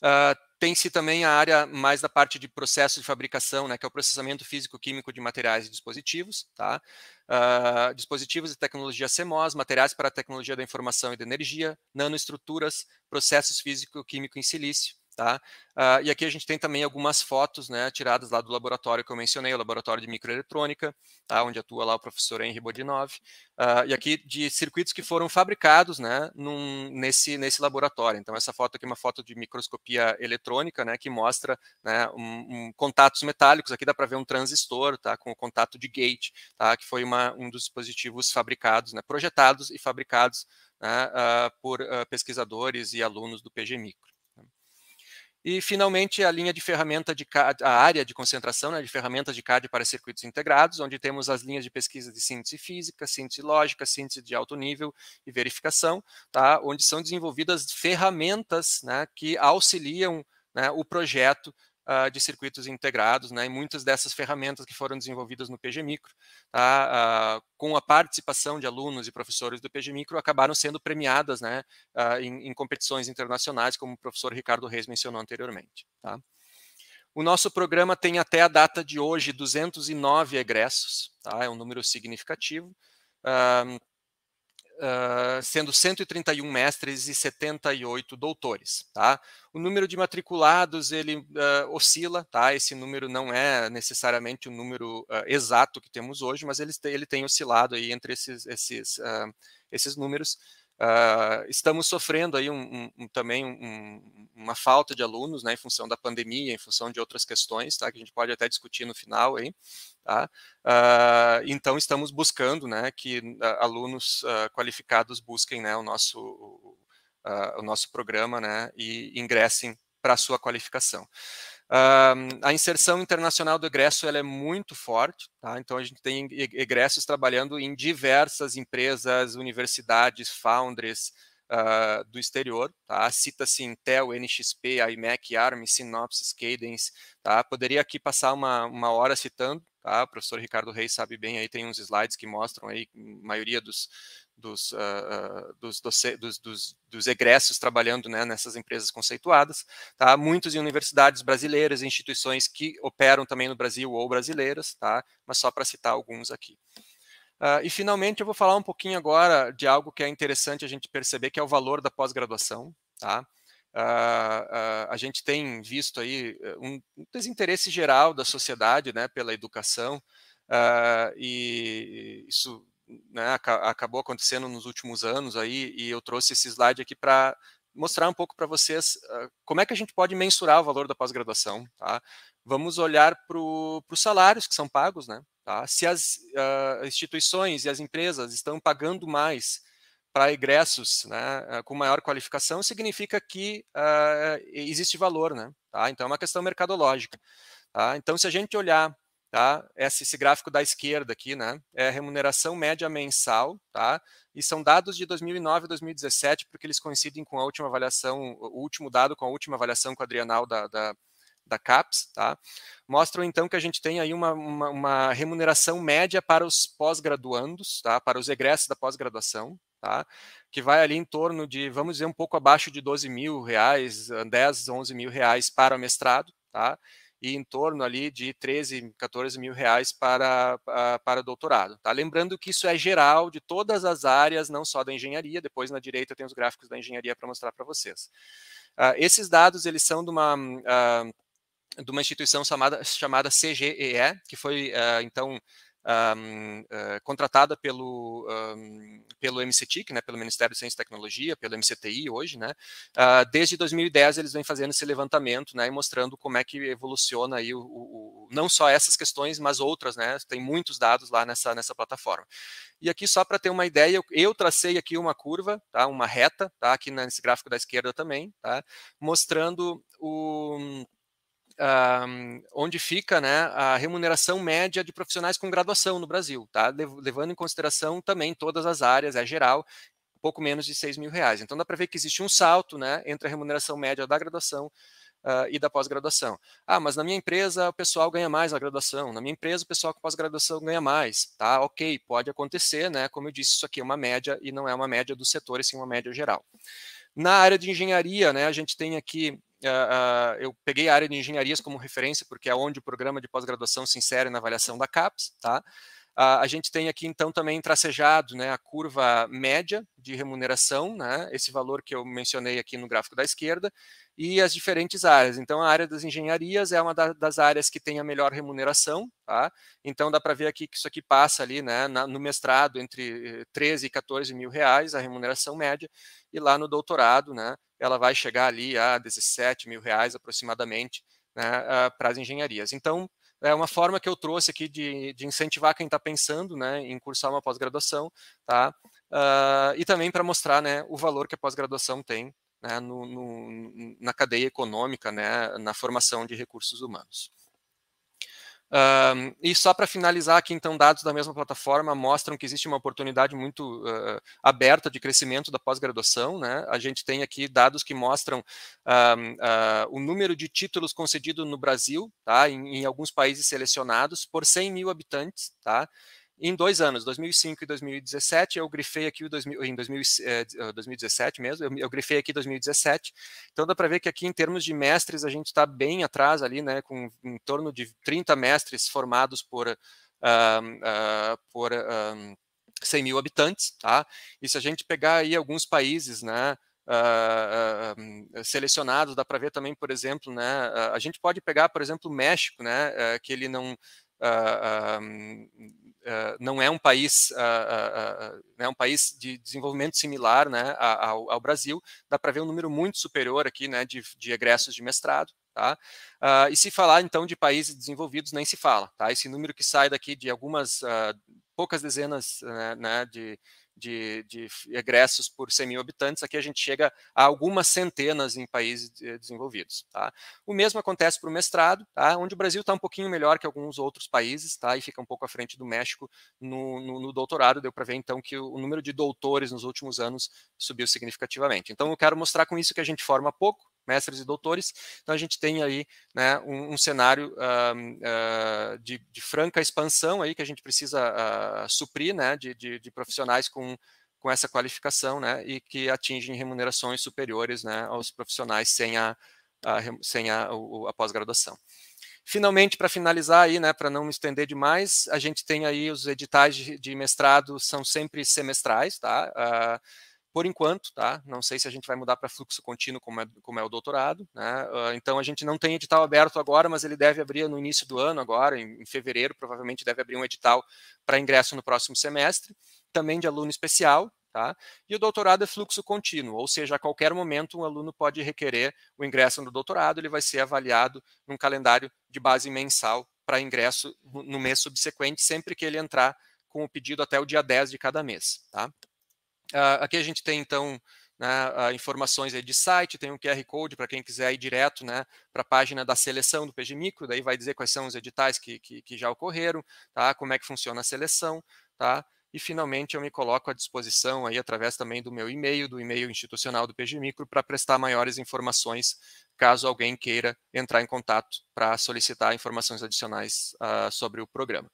Uh, tem-se também a área mais da parte de processo de fabricação, né, que é o processamento físico-químico de materiais e dispositivos, tá? Uh, dispositivos de tecnologia CMOS, materiais para a tecnologia da informação e da energia, nanoestruturas, processos físico-químico em silício, Tá? Uh, e aqui a gente tem também algumas fotos né, tiradas lá do laboratório que eu mencionei, o laboratório de microeletrônica, tá, onde atua lá o professor Henri Bodinov, uh, e aqui de circuitos que foram fabricados né, num, nesse, nesse laboratório. Então, essa foto aqui é uma foto de microscopia eletrônica, né, que mostra né, um, um, contatos metálicos, aqui dá para ver um transistor tá, com o contato de gate, tá, que foi uma, um dos dispositivos fabricados, né, projetados e fabricados né, uh, por pesquisadores e alunos do PG Micro. E, finalmente, a linha de ferramenta de CAD, a área de concentração né, de ferramentas de CAD para circuitos integrados, onde temos as linhas de pesquisa de síntese física, síntese lógica, síntese de alto nível e verificação, tá, onde são desenvolvidas ferramentas né, que auxiliam né, o projeto uh, de circuitos integrados, né, e muitas dessas ferramentas que foram desenvolvidas no PG tá, uh, com a participação de alunos e professores do PG Micro acabaram sendo premiadas né, uh, em, em, competições internacionais, como o professor Ricardo Reis mencionou anteriormente. Tá. O nosso programa tem até a data de hoje 209 egressos, tá, é um número significativo. Uh, sendo 131 mestres e 78 doutores. Tá? O número de matriculados ele uh, oscila, tá? esse número não é necessariamente o número uh, exato que temos hoje, mas ele, ele tem oscilado aí entre esses, esses, esses números. Uh, estamos sofrendo aí um, um, também um, uma falta de alunos, né, em função da pandemia, em função de outras questões, tá, que a gente pode até discutir no final aí, tá? Uh, então estamos buscando, né, que uh, alunos qualificados busquem, né, o nosso o nosso programa, né, e ingressem para a sua qualificação. Uh, a inserção internacional do egresso ela é muito forte, tá? então a gente tem egressos trabalhando em diversas empresas, universidades, foundries uh, do exterior. Tá? Cita-se Intel, NXP, IMEC, ARM, Synopsys, Cadence. Tá? Poderia aqui passar uma, uma hora citando, tá? o professor Ricardo Reis sabe bem, aí tem uns slides que mostram aí, a hum, maioria dos, dos, uh, dos, dos, dos, dos, egressos trabalhando né, nessas empresas conceituadas, tá? muitos em universidades brasileiras, instituições que operam também no Brasil ou brasileiras, tá? mas só para citar alguns aqui. Uh, e, finalmente, eu vou falar um pouquinho agora de algo que é interessante a gente perceber, que é o valor da pós-graduação. Tá? Uh, a gente tem visto aí eh, um, desinteresse geral da sociedade né, pela educação, e isso né, acabou acontecendo nos últimos anos aí, e eu trouxe esse slide aqui para mostrar um pouco para vocês uh, como é que a gente pode mensurar o valor da pós-graduação. Tá? Vamos olhar para os salários que são pagos, né? Tá? Se as uh, instituições e as empresas estão pagando mais para egressos né, ah, com maior qualificação, significa que uh, existe valor, né? Tá? Então é uma questão mercadológica. Tá? Então, se a gente olhar tá? É esse, esse, gráfico da esquerda aqui, né? É a remuneração média mensal, tá? E são dados de 2009 e 2017, porque eles coincidem com a última avaliação, o último dado com a última avaliação quadrienal da, da, da CAPES, tá? Mostram então que a gente tem aí uma, uma, uma remuneração média para os pós-graduandos, tá? Para os egressos da pós-graduação, tá? Que vai ali em torno de, vamos dizer, um pouco abaixo de 12 mil reais, 10, 11 mil reais para o mestrado, tá? e em torno ali de 13, 14 mil reais para, para doutorado. Tá? Lembrando que isso é geral de todas as áreas, não só da engenharia, depois na direita tem os gráficos da engenharia para mostrar para vocês. Uh, esses dados, eles são de uma... Uh, de uma instituição chamada, chamada CGEE, que foi, uh, então, um, uh, eh, contratada pelo, um, pelo MCTIC, né, pelo Ministério de Ciência e Tecnologia, pelo MCTI hoje, né, uh, desde 2010 eles vêm fazendo esse levantamento né, e mostrando como é que evoluciona aí o, o, não só essas questões, mas outras, né, tem muitos dados lá nessa, nessa plataforma. E aqui só para ter uma ideia, eu, eu, tracei aqui uma curva, tá, uma reta, tá, aqui nesse gráfico da esquerda também, tá, mostrando o onde fica né, a remuneração média de profissionais com graduação no Brasil, tá? levando em consideração também todas as áreas, é geral, pouco menos de 6 mil reais. Então dá para ver que existe um salto né, entre a remuneração média da graduação Uh, e da pós-graduação. Ah, mas na minha empresa o pessoal ganha mais na graduação, na minha empresa o pessoal com pós-graduação ganha mais, tá? Ok, pode acontecer, né? Como eu disse, isso aqui é uma média e não é uma média do setor, e sim uma média geral. Na área de engenharia, né, a gente tem aqui uh, eu peguei a área de engenharias como referência, porque é onde o programa de pós-graduação se insere na avaliação da CAPES, tá? Uh, a gente tem aqui, então, também tracejado né, a curva média de remuneração, né, esse valor que eu mencionei aqui no gráfico da esquerda, e as diferentes áreas. Então, a área das engenharias é uma das áreas que tem a melhor remuneração, tá? Então, dá para ver aqui que isso aqui passa ali, né, no mestrado, entre 13 eh, e 14 mil reais, a remuneração média, e lá no doutorado, né, ela vai chegar ali a 17 mil reais aproximadamente né, para as engenharias. Então, é uma forma que eu trouxe aqui de, de incentivar quem está pensando né, em cursar uma pós-graduação, tá? Uh, e também para mostrar né, o valor que a pós-graduação tem né, no, no, na cadeia econômica, né, na formação de recursos humanos. e só para finalizar aqui, então, dados da mesma plataforma mostram que existe uma oportunidade muito uh, aberta de crescimento da pós-graduação. Né? A gente tem aqui dados que mostram uh, o número de títulos concedidos no Brasil, tá? em, em alguns países selecionados, por 100 mil habitantes. Tá? em dois anos, 2005 e 2017, eu grifei aqui o 2000, em 2000, eh, 2017 eh, mesmo, eu, eu, grifei aqui 2017, então dá para ver que aqui em termos de mestres a gente está bem atrás ali, né, com em torno de 30 mestres formados por, uh, uh, por uh, 100 mil habitantes, tá? E se a gente pegar aí alguns países, né, Uh, uh, selecionados, dá para ver também, por exemplo, né, a gente pode pegar, por exemplo, o México, né, uh, que ele não, eh, não é um país, eh, eh, é um país de desenvolvimento similar né, ao, ao Brasil, dá para ver um número muito superior aqui né, de, de egressos de mestrado. Tá? Uh, e se falar então de países desenvolvidos, nem se fala. Tá? Esse número que sai daqui de algumas uh, poucas dezenas né, né, de, de, de egressos por 100 mil habitantes, aqui a gente chega a algumas centenas em países desenvolvidos. Tá? O mesmo acontece para o mestrado, tá? onde o Brasil está um pouquinho melhor que alguns outros países, tá? e fica um pouco à frente do México no, no, no doutorado, deu para ver então que o, o número de doutores nos últimos anos subiu significativamente. Então eu quero mostrar com isso que a gente forma pouco, mestres e doutores. Então a gente tem aí né, um, um, cenário uh, uh, de, de, franca expansão aí que a gente precisa uh, suprir, né, de, de, de, profissionais com com essa qualificação, né, e que atingem remunerações superiores, né, aos profissionais sem a, a sem a, a pós-graduação. Finalmente, para finalizar aí, né, para não me estender demais, a gente tem aí os editais de, de mestrado são sempre semestrais, tá? Uh, por enquanto, tá? Não sei se a gente vai mudar para fluxo contínuo, como é, como é o doutorado, né? Ah, então a gente não tem edital aberto agora, mas ele deve abrir no início do ano, agora, em, em fevereiro, provavelmente deve abrir um edital para ingresso no próximo semestre, também de aluno especial, Tá? E o doutorado é fluxo contínuo, ou seja, a qualquer momento um aluno pode requerer o ingresso no doutorado, ele vai ser avaliado num calendário de base mensal para ingresso no mês subsequente, sempre que ele entrar com o pedido até o dia 10 de cada mês. Tá? Ah, aqui a gente tem, então, né, ah, informações de site, tem um QR Code para quem quiser ir direto né, para a página da seleção do PGMicro, daí vai dizer quais são os editais que, que, que, já ocorreram, tá, como é que funciona a seleção, tá, e finalmente eu me coloco à disposição aí através também do meu e-mail, do e-mail institucional do PGMicro, para prestar maiores informações caso alguém queira entrar em contato para solicitar informações adicionais uh, sobre o programa.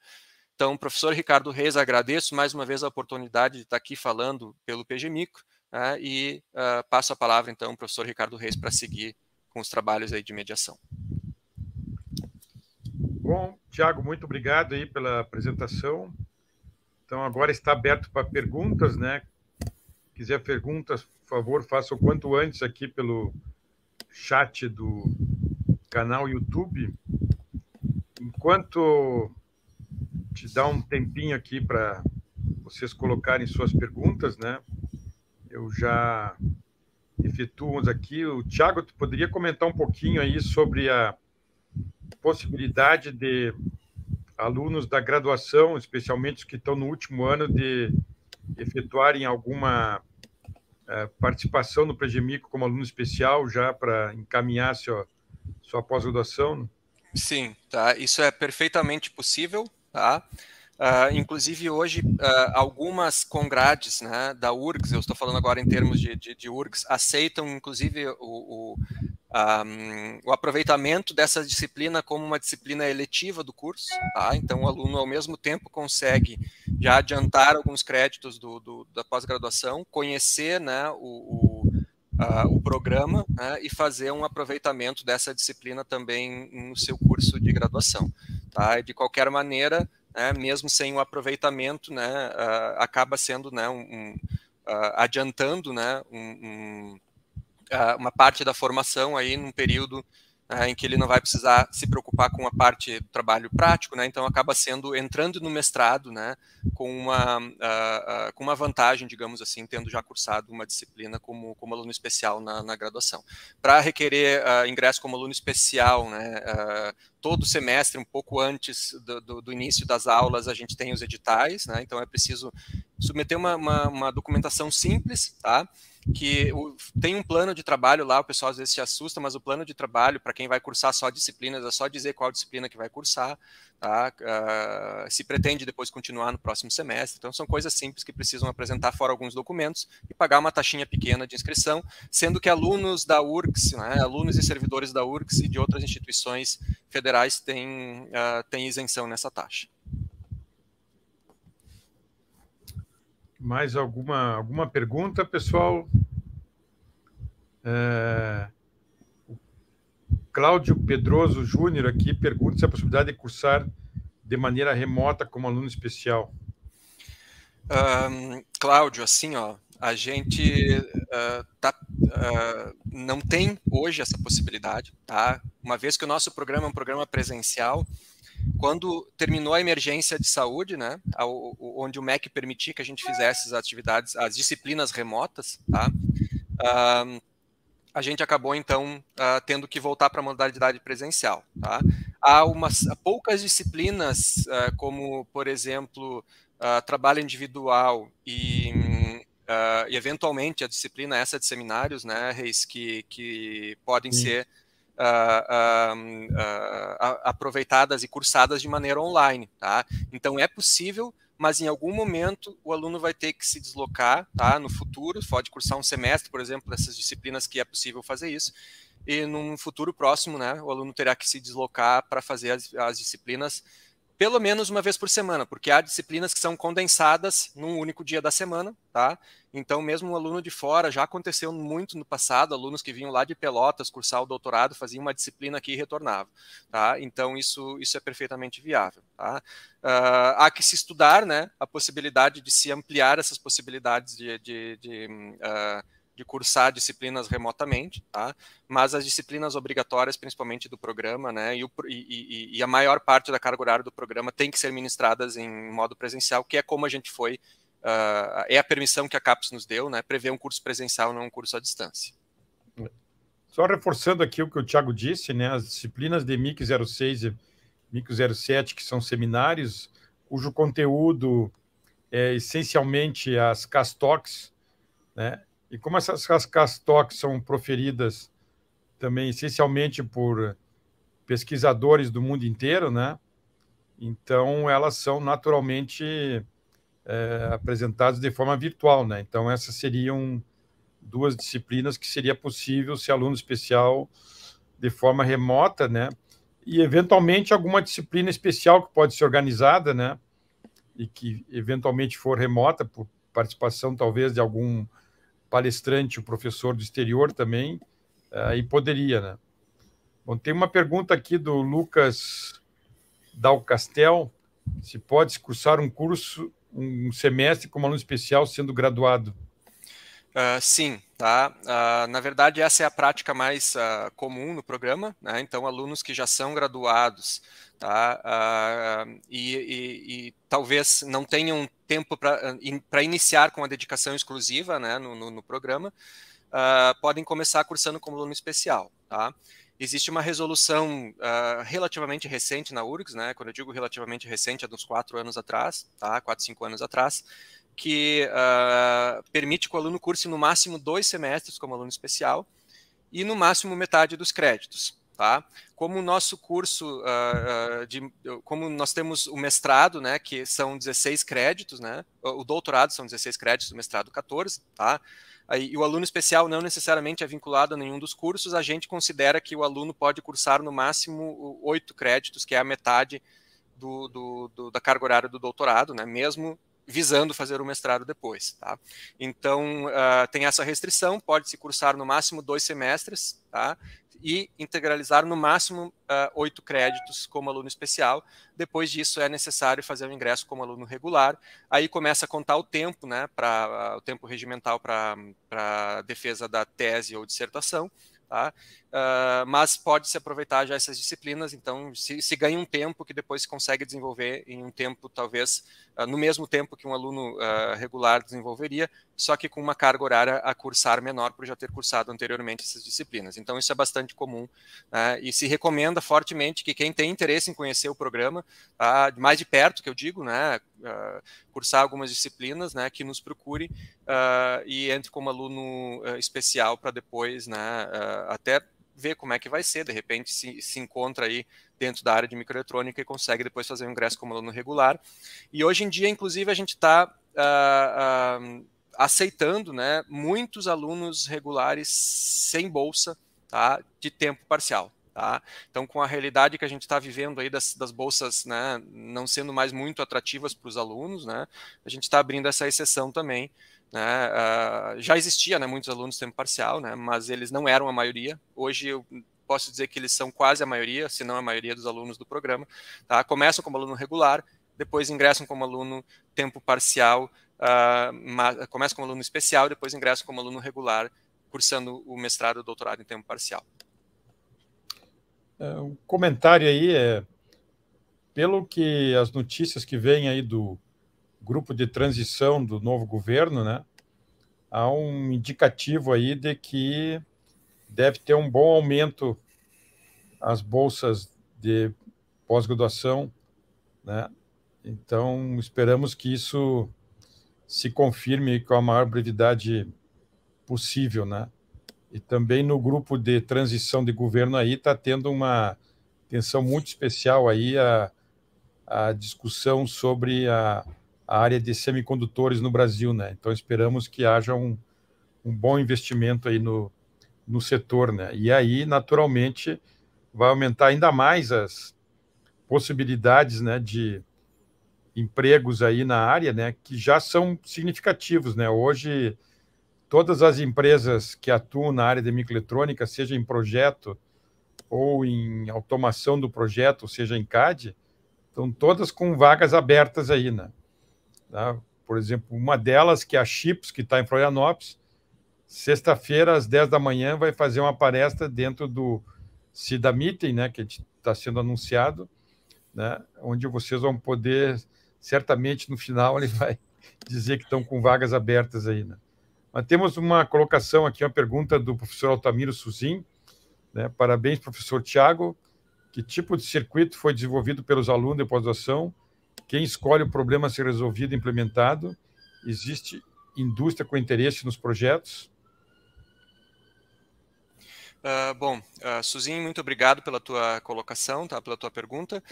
Então, professor Ricardo Reis, agradeço mais uma vez a oportunidade de estar aqui falando pelo PGMICO né, e uh, passo a palavra, então, ao professor Ricardo Reis para seguir com os trabalhos aí de mediação. Bom, Tiago, muito obrigado aí pela apresentação. Então, agora está aberto para perguntas, né? Quiser perguntas, por favor, faça o quanto antes aqui pelo chat do canal YouTube. Enquanto te dar um tempinho aqui para vocês colocarem suas perguntas, né? Eu já efetuamos aqui. O Tiago, tu poderia comentar um pouquinho aí sobre a possibilidade de alunos da graduação, especialmente os que estão no último ano, de efetuarem alguma eh, participação no Progemico como aluno especial já para encaminhar sua, sua pós-graduação? Sim, tá. isso é perfeitamente possível. Tá? Uh, inclusive hoje uh, algumas congrades né, da URGS, eu estou falando agora em termos de, de, de URGS, aceitam inclusive o, o, ah, um, o, aproveitamento dessa disciplina como uma disciplina eletiva do curso, tá? então o aluno ao mesmo tempo consegue já adiantar alguns créditos do, do, da pós-graduação, conhecer né, o, uh, o, programa né, e fazer um aproveitamento dessa disciplina também no seu curso de graduação. Tá? E de qualquer maneira, né, mesmo sem o aproveitamento, né, uh, acaba sendo né, um, um uh, adiantando né, um, um, uh, uma parte da formação aí num período né, em que ele não vai precisar se preocupar com a parte do trabalho prático, né? Então acaba sendo entrando no mestrado, né? Com uma uh, uh, com uma vantagem, digamos assim, tendo já cursado uma disciplina como como aluno especial na, na graduação. Para requerer uh, ingresso como aluno especial, né? todo semestre, um pouco antes do, do, do, início das aulas, a gente tem os editais, né? Então é preciso submeter uma, uma, uma documentação simples, tá? que tem um plano de trabalho lá, o pessoal às vezes se assusta, mas o plano de trabalho, para quem vai cursar só disciplinas, é só dizer qual disciplina que vai cursar, tá? Uh, se pretende depois continuar no próximo semestre. Então, são coisas simples que precisam apresentar fora alguns documentos e pagar uma taxinha pequena de inscrição, sendo que alunos da URCS, né, alunos e servidores da URCS e de outras instituições federais têm, uh, têm isenção nessa taxa. Mais alguma, alguma pergunta, pessoal? É... Cláudio Pedroso Júnior aqui pergunta se a possibilidade de cursar de maneira remota como aluno especial. Um, Cláudio, assim, ó, a gente uh, tá, uh, não tem hoje essa possibilidade, tá? Uma vez que o nosso programa é um programa presencial, quando terminou a emergência de saúde, né, onde o MEC permitia que a gente fizesse as atividades, as disciplinas remotas, tá, uh, a gente acabou então uh, tendo que voltar para a modalidade presencial. Tá? Há umas poucas disciplinas, uh, como por exemplo ah, trabalho individual e, e, eventualmente a disciplina essa de seminários, né, Reis, que, que podem Sim. ser Uh, uh, uh, aproveitadas e cursadas de maneira online, tá? Então é possível, mas em algum momento o aluno vai ter que se deslocar, tá? No futuro, pode cursar um semestre, por exemplo, dessas disciplinas que é possível fazer isso, e num futuro próximo, né, o aluno terá que se deslocar para fazer as, as disciplinas pelo menos uma vez por semana, porque há disciplinas que são condensadas num único dia da semana, tá? Então, mesmo um aluno de fora, já aconteceu muito no passado, alunos que vinham lá de Pelotas cursar o doutorado, faziam uma disciplina aqui e retornavam, tá? Então, isso, isso é perfeitamente viável, tá? Uh, há que se estudar, né, a possibilidade de se ampliar essas possibilidades de, de, de uh, de cursar disciplinas remotamente, tá? mas as disciplinas obrigatórias, principalmente do programa, né? E, o, e, e, a maior parte da carga horária do programa tem que ser ministradas em modo presencial, que é como a gente foi, uh, é a permissão que a CAPES nos deu, né? prever um curso presencial, não um curso à distância. Só reforçando aqui o que o Tiago disse, né? as disciplinas de MIC 06 e MIC 07, que são seminários, cujo conteúdo é essencialmente as CASTOCs, né? E como essas cascas TOC são proferidas também essencialmente por pesquisadores do mundo inteiro, né? Então elas são naturalmente é, apresentadas de forma virtual, né? Então essas seriam duas disciplinas que seria possível ser aluno especial de forma remota, né? E eventualmente alguma disciplina especial que pode ser organizada, né? E que eventualmente for remota por participação talvez de algum palestrante, o professor do exterior também, eh, e poderia, né? Bom, tem uma pergunta aqui do Lucas Dalcastel, se pode cursar um curso, um semestre como aluno especial sendo graduado. Uh, sim, tá? Uh, na verdade, essa é a prática mais uh, comum no programa, né? Então, alunos que já são graduados, tá? E, e, e, talvez não tenham tempo para in, iniciar com a dedicação exclusiva, né, no, no, no programa, podem começar cursando como aluno especial, tá? Existe uma resolução relativamente recente na URGS, né? Quando eu digo relativamente recente, é de uns quatro anos atrás, tá? Quatro, cinco anos atrás, que uh, permite que o aluno curse no máximo dois semestres como aluno especial e no máximo metade dos créditos. Tá? Como o nosso curso, uh, de, como nós temos o mestrado, né, que são 16 créditos, né, o doutorado são 16 créditos, o mestrado 14, tá? e o aluno especial não necessariamente é vinculado a nenhum dos cursos, a gente considera que o aluno pode cursar no máximo oito créditos, que é a metade do, do, do, da carga horária do doutorado, né? mesmo visando fazer o mestrado depois. Tá? Então, uh, tem essa restrição, pode-se cursar no máximo dois semestres tá? e integralizar no máximo uh, oito créditos como aluno especial. Depois disso, é necessário fazer o ingresso como aluno regular. Aí começa a contar o tempo, né, pra, uh, o tempo regimental para defesa da tese ou dissertação. Tá? Uh, mas pode-se aproveitar já essas disciplinas, então se, se, ganha um tempo que depois se consegue desenvolver em um tempo talvez ah, no mesmo tempo que um aluno uh, regular desenvolveria, só que com uma carga horária a cursar menor por já ter cursado anteriormente essas disciplinas. Então isso é bastante comum né? e se recomenda fortemente que quem tem interesse em conhecer o programa, uh, mais de perto que eu digo, né, uh, cursar algumas disciplinas, né, que nos procure e entre como aluno especial para depois, né, até ver como é que vai ser, de repente se, se encontra aí dentro da área de microeletrônica e consegue depois fazer um ingresso como aluno regular. E hoje em dia, inclusive, a gente está uh, ah, uh, ah, aceitando né, muitos alunos regulares sem bolsa tá, de tempo parcial. Tá? Então, com a realidade que a gente está vivendo aí das, das bolsas né, não sendo mais muito atrativas para os alunos, né, a gente está abrindo essa exceção também né? Uh, já existia né, muitos alunos tempo parcial, né, mas eles não eram a maioria. Hoje eu posso dizer que eles são quase a maioria, se não a maioria dos alunos do programa. Tá? Começam como aluno regular, depois ingressam como aluno tempo parcial, uh, começam como aluno especial, depois ingressam como aluno regular, cursando o mestrado ou doutorado em tempo parcial. um é, comentário aí é, pelo que as notícias que vêm aí do grupo de transição do novo governo, né? Há um indicativo aí de que deve ter um bom aumento as bolsas de pós-graduação, né? Então, esperamos que isso se confirme com a maior brevidade possível, né? E também no grupo de transição de governo aí está tendo uma atenção muito especial aí a, a discussão sobre a, a área de semicondutores no Brasil, né? Então esperamos que haja um, um bom investimento aí no, no setor, né? E aí, naturalmente, vai aumentar ainda mais as possibilidades, né, de empregos aí na área, né, que já são significativos, né? Hoje todas as empresas que atuam na área de microeletrônica, seja em projeto ou em automação do projeto, ou seja em CAD, estão todas com vagas abertas aí, né? Tá? Por exemplo, uma delas, que é a Chips, que está em Florianópolis, sexta-feira, às 10 da manhã, vai fazer uma palestra dentro do CIDA Meeting, né, que está sendo anunciado, né, onde vocês vão poder, certamente no final, ele vai dizer que estão com vagas abertas aí. Né? Mas temos uma colocação aqui, uma pergunta do professor Altamiro Suzin. Né? Parabéns, professor Tiago. Que tipo de circuito foi desenvolvido pelos alunos de pós ação quem escolhe o problema a ser resolvido e implementado? Existe indústria com interesse nos projetos? Uh, bom, uh, Suzin, muito obrigado pela tua colocação, tá, pela tua pergunta.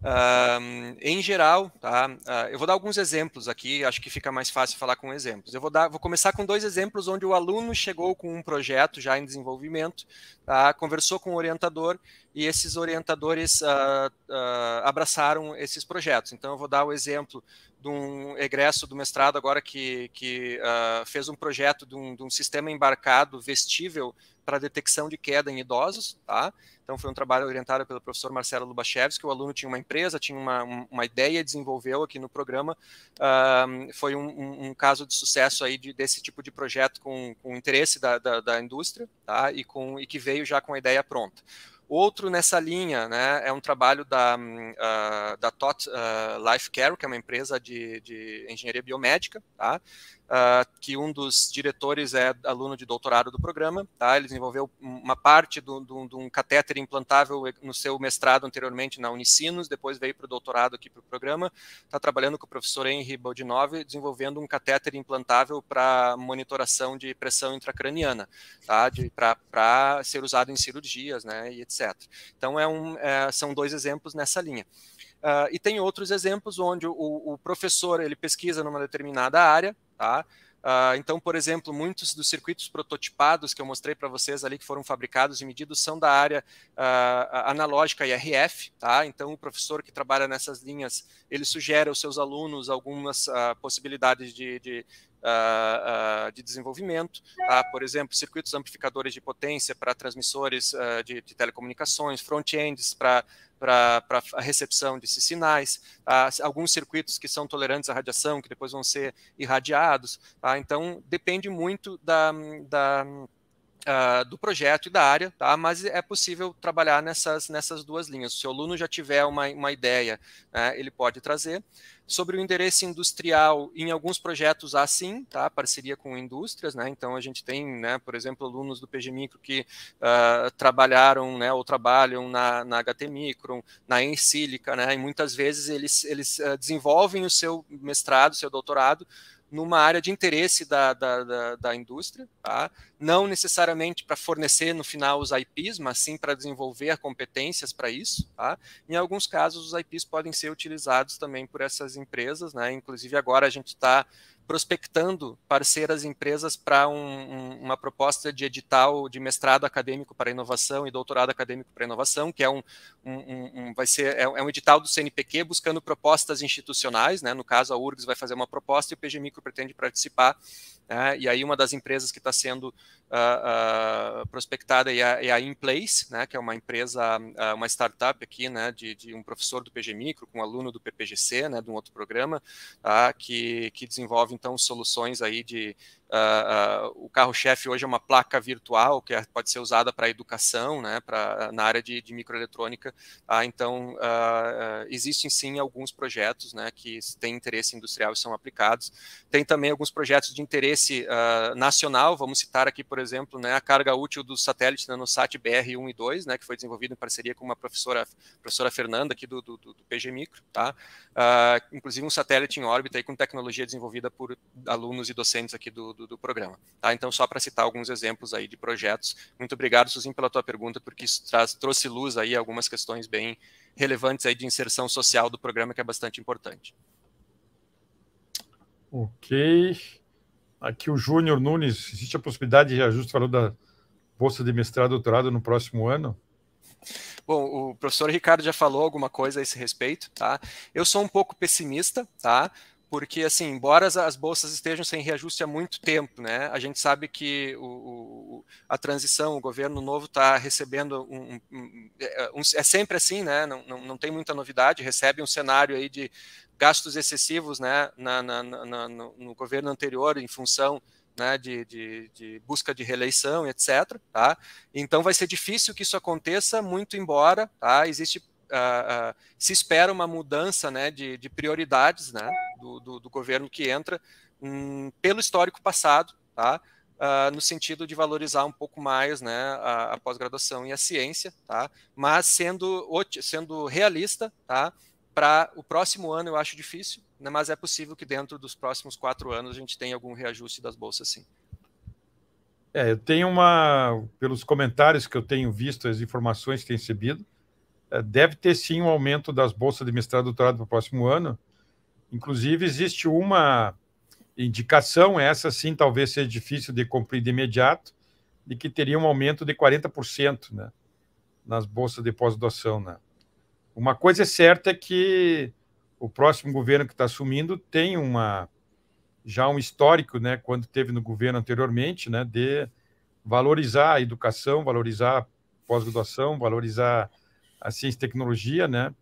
Uh, em geral, tá, uh, eu vou dar alguns exemplos aqui, acho que fica mais fácil falar com exemplos. Eu vou, dar, vou começar com dois exemplos onde o aluno chegou com um projeto já em desenvolvimento, tá, conversou com o orientador e esses orientadores abraçaram esses projetos. Então, eu vou dar o exemplo de um egresso do mestrado agora que, que fez um projeto de um, de um sistema embarcado vestível para detecção de queda em idosos, tá? Então foi um trabalho orientado pelo professor Marcelo Lubachevski, o aluno tinha uma empresa, tinha uma, uma ideia, desenvolveu aqui no programa, uh, foi um, um, um, caso de sucesso aí de, desse tipo de projeto com, com interesse da, da, da, indústria, tá? E, com, e que veio já com a ideia pronta. Outro nessa linha né, é um trabalho da, uh, da Tot uh, Life Care, que é uma empresa de, de engenharia biomédica, tá? Uh, que um dos diretores é aluno de doutorado do programa, tá? Ele desenvolveu uma parte de um catéter implantável no seu mestrado anteriormente na Unicinos, depois veio para o doutorado aqui para o programa, está trabalhando com o professor Henry Baldinove, desenvolvendo um catéter implantável para monitoração de pressão intracraniana, tá? Para ser usado em cirurgias, né? E etc. Então é um, é, são dois exemplos nessa linha. Uh, e tem outros exemplos onde o, o professor ele pesquisa numa determinada área Tá? Uh, então, por exemplo, muitos dos circuitos prototipados que eu mostrei para vocês ali que foram fabricados e medidos são da área uh, analógica IRF, tá? Então, o professor que trabalha nessas linhas, ele sugere aos seus alunos algumas uh, possibilidades de, de, de desenvolvimento, tá? por exemplo, circuitos amplificadores de potência para transmissores de, de telecomunicações, front-ends para para a recepção desses sinais, tá? alguns circuitos que são tolerantes à radiação, que depois vão ser irradiados. Tá? Então, depende muito da, da Uh, do projeto e da área, tá? mas é possível trabalhar nessas, nessas duas linhas. Se o aluno já tiver uma, uma ideia, né, ele pode trazer. Sobre o interesse industrial, em alguns projetos assim, tá? parceria com indústrias, né? então a gente tem, né, por exemplo, alunos do PG Micro que uh, trabalharam né, ou trabalham na, na HT Micro, na Ensílica, né? e muitas vezes eles, eles uh, desenvolvem o seu mestrado, seu doutorado, numa área de interesse da, da, da, da indústria, tá? não necessariamente para fornecer no final os IPs, mas sim para desenvolver competências para isso. Tá? Em alguns casos, os IPs podem ser utilizados também por essas empresas, né? inclusive agora a gente está prospectando parceiras empresas para um, um, uma proposta de edital de mestrado acadêmico para inovação e doutorado acadêmico para inovação, que é um, um vai ser é, é, um edital do CNPq buscando propostas institucionais, né? No caso a URGS vai fazer uma proposta e o PG Micro pretende participar, né? E aí uma das empresas que está sendo uh, uh, prospectada é a, a InPlace, né, que é uma empresa, ah, uma startup aqui, né, de, de, um professor do PG Micro com um aluno do PPGC, né, de um outro programa, uh, que, que desenvolve, então, soluções aí de, Uh, uh, o carro-chefe hoje é uma placa virtual que é, pode ser usada para educação, né, pra, na área de, de microeletrônica. Uh, então, ah, existem sim alguns projetos né, que têm interesse industrial e são aplicados. Tem também alguns projetos de interesse nacional, vamos citar aqui, por exemplo, né, a carga útil do satélite Nanosat BR1 e 2, né, que foi desenvolvido em parceria com uma professora, professora Fernanda aqui do, do, do PG Micro. Tá? inclusive um satélite em órbita aí, com tecnologia desenvolvida por alunos e docentes aqui do, do, do programa. Tá? Então, só para citar alguns exemplos aí de projetos. Muito obrigado, Suzin, pela tua pergunta, porque isso traz, trouxe luz aí algumas questões bem relevantes aí de inserção social do programa, que é bastante importante. Ok. Aqui o Júnior Nunes, existe a possibilidade de reajuste falou da bolsa de mestrado e doutorado no próximo ano? Bom, o professor Ricardo já falou alguma coisa a esse respeito, tá? Eu sou um pouco pessimista, tá? porque assim, embora as, bolsas estejam sem reajuste há muito tempo, né, a gente sabe que o, o a transição, o governo novo está recebendo um, um, é, um, é sempre assim, né, não, não, não, tem muita novidade, recebe um cenário aí de gastos excessivos, né, na, na, na no, no, governo anterior em função né, de, de, de, busca de reeleição, etc. Tá? Então vai ser difícil que isso aconteça, muito embora tá? existe uh, se espera uma mudança né, de, de prioridades né, do, do, do, governo que entra um, pelo histórico passado, tá? Uh, no sentido de valorizar um pouco mais né, a, a pós-graduação e a ciência, tá? mas sendo, sendo realista, tá? para o próximo ano eu acho difícil, né? mas é possível que dentro dos próximos quatro anos a gente tenha algum reajuste das bolsas, sim. É, eu tenho uma, pelos comentários que eu tenho visto, as informações que tenho recebido, eh, deve ter sim um aumento das bolsas de mestrado e doutorado para o próximo ano. Inclusive, existe uma indicação, essa sim talvez seja difícil de cumprir de imediato, de que teria um aumento de 40% né, nas bolsas de pós-graduação. Né? Uma coisa é certa é que o próximo governo que está assumindo tem uma já um histórico, né, quando teve no governo anteriormente, né, de valorizar a educação, valorizar a pós-graduação, valorizar a ciência e tecnologia, né?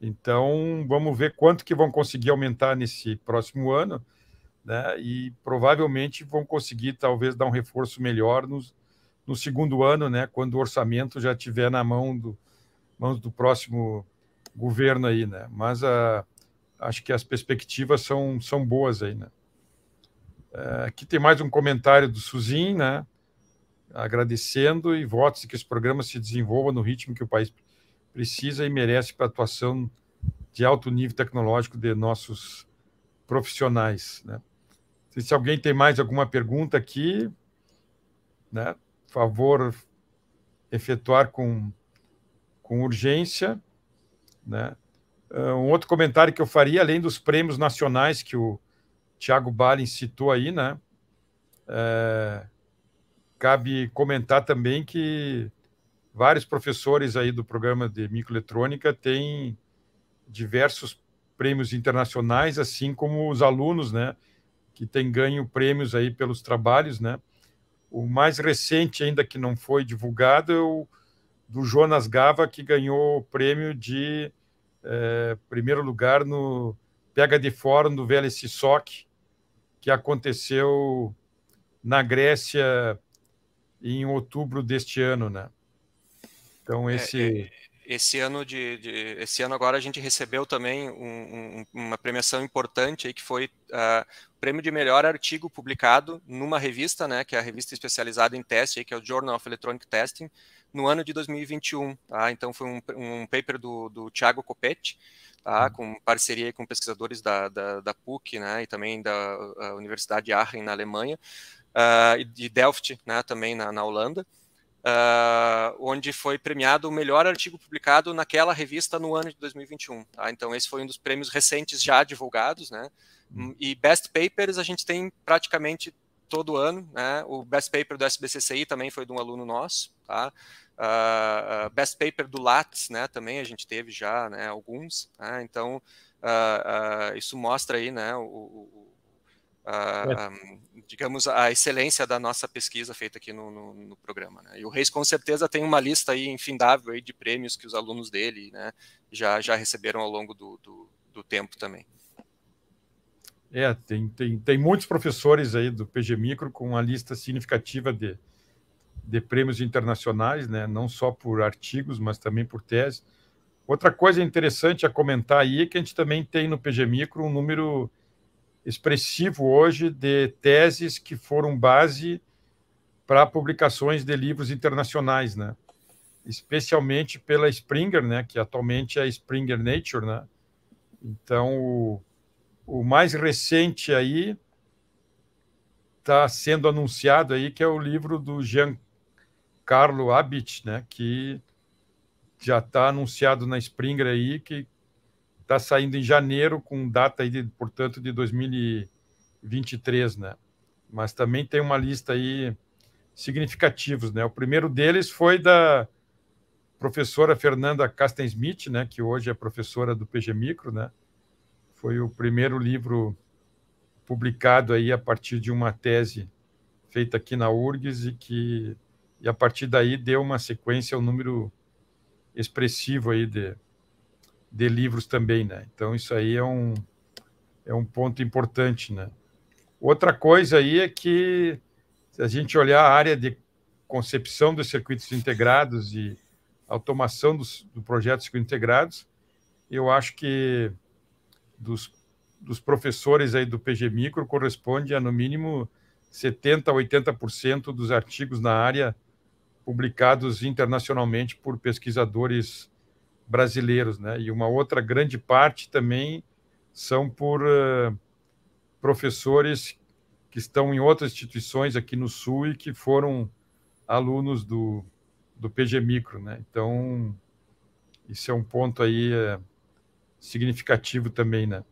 Então, vamos ver quanto que vão conseguir aumentar nesse próximo ano, né? E provavelmente vão conseguir, talvez, dar um reforço melhor nos, no segundo ano, né? Quando o orçamento já tiver na mão do, mãos do próximo governo aí, né? Mas a, ah, acho que as perspectivas são, são boas aí, né? É, aqui tem mais um comentário do Suzin, né? Agradecendo e votos que esse programa se desenvolva no ritmo que o país precisa precisa e merece para a atuação de alto nível tecnológico de nossos profissionais. Né? Se alguém tem mais alguma pergunta aqui, né, favor efetuar com, com urgência. Né? Ah, um outro comentário que eu faria, além dos prêmios nacionais que o Tiago Balin citou aí, né? É, cabe comentar também que vários professores aí do programa de microeletrônica têm diversos prêmios internacionais, assim como os alunos, né, que têm ganho prêmios aí pelos trabalhos, né. O mais recente ainda que não foi divulgado é o do Jonas Gava, que ganhou o prêmio de é, primeiro lugar no pega de Fórum do VLC SOC, que aconteceu na Grécia em outubro deste ano, né? Então é, esse é, esse ano de, de, esse ano agora a gente recebeu também um, um, uma premiação importante aí que foi uh, ah, o prêmio de melhor artigo publicado numa revista, né, que é a revista especializada em teste, aí, que é o Journal of Electronic Testing, no ano de 2021. Tá? Então foi um, um paper do, do Thiago Copetti, tá? Uhum. com parceria com pesquisadores da, da, da PUC, né, e também da Universidade Aachen na Alemanha uh, e de Delft, né, também na, na Holanda. Uh, onde foi premiado o melhor artigo publicado naquela revista no ano de 2021. Tá? Então, esse foi um dos prêmios recentes já divulgados. Né? Hum. E Best Papers a gente tem praticamente todo ano. Né? O Best Paper do SBCCI também foi de um aluno nosso. Tá? Uh, best Paper do Lattes né? também a gente teve já né? alguns. Tá? Então, uh, isso mostra aí né? o, o é. a, digamos, a excelência da nossa pesquisa feita aqui no, no, no programa. Né? E o Reis, com certeza, tem uma lista aí infindável aí de prêmios que os alunos dele né, já, já receberam ao longo do, do, do tempo também. É, tem, tem, tem muitos professores aí do PG Micro com uma lista significativa de, de prêmios internacionais, né? não só por artigos, mas também por tese. Outra coisa interessante a comentar aí é que a gente também tem no PG Micro um número expressivo hoje de teses que foram base para publicações de livros internacionais, né? especialmente pela Springer, né? que atualmente é a Springer Nature. Né? Então, o, o mais recente aí está sendo anunciado aí, que é o livro do Jean Carlo Abit, né? que já está anunciado na Springer aí, que está saindo em janeiro, com data aí, de, portanto, de 2023, né? Mas também tem uma lista aí significativos, né? O primeiro deles foi da professora Fernanda Casten Smith, né, que hoje é professora do PG Micro, né? Foi o primeiro livro publicado aí a partir de uma tese feita aqui na URGS e que e a partir daí deu uma sequência, um número expressivo aí de, de livros também, né? Então isso aí é um é um ponto importante, né? Outra coisa aí é que se a gente olhar a área de concepção dos circuitos integrados e automação dos, do integrados, eu acho que dos, dos professores aí do PG Micro corresponde a no mínimo 70% a 80% dos artigos na área publicados internacionalmente por pesquisadores brasileiros, né? E uma outra grande parte também são por uh, professores que estão em outras instituições aqui no Sul e que foram alunos do, do PG Micro, né? Então, isso é um ponto aí uh, significativo também, né?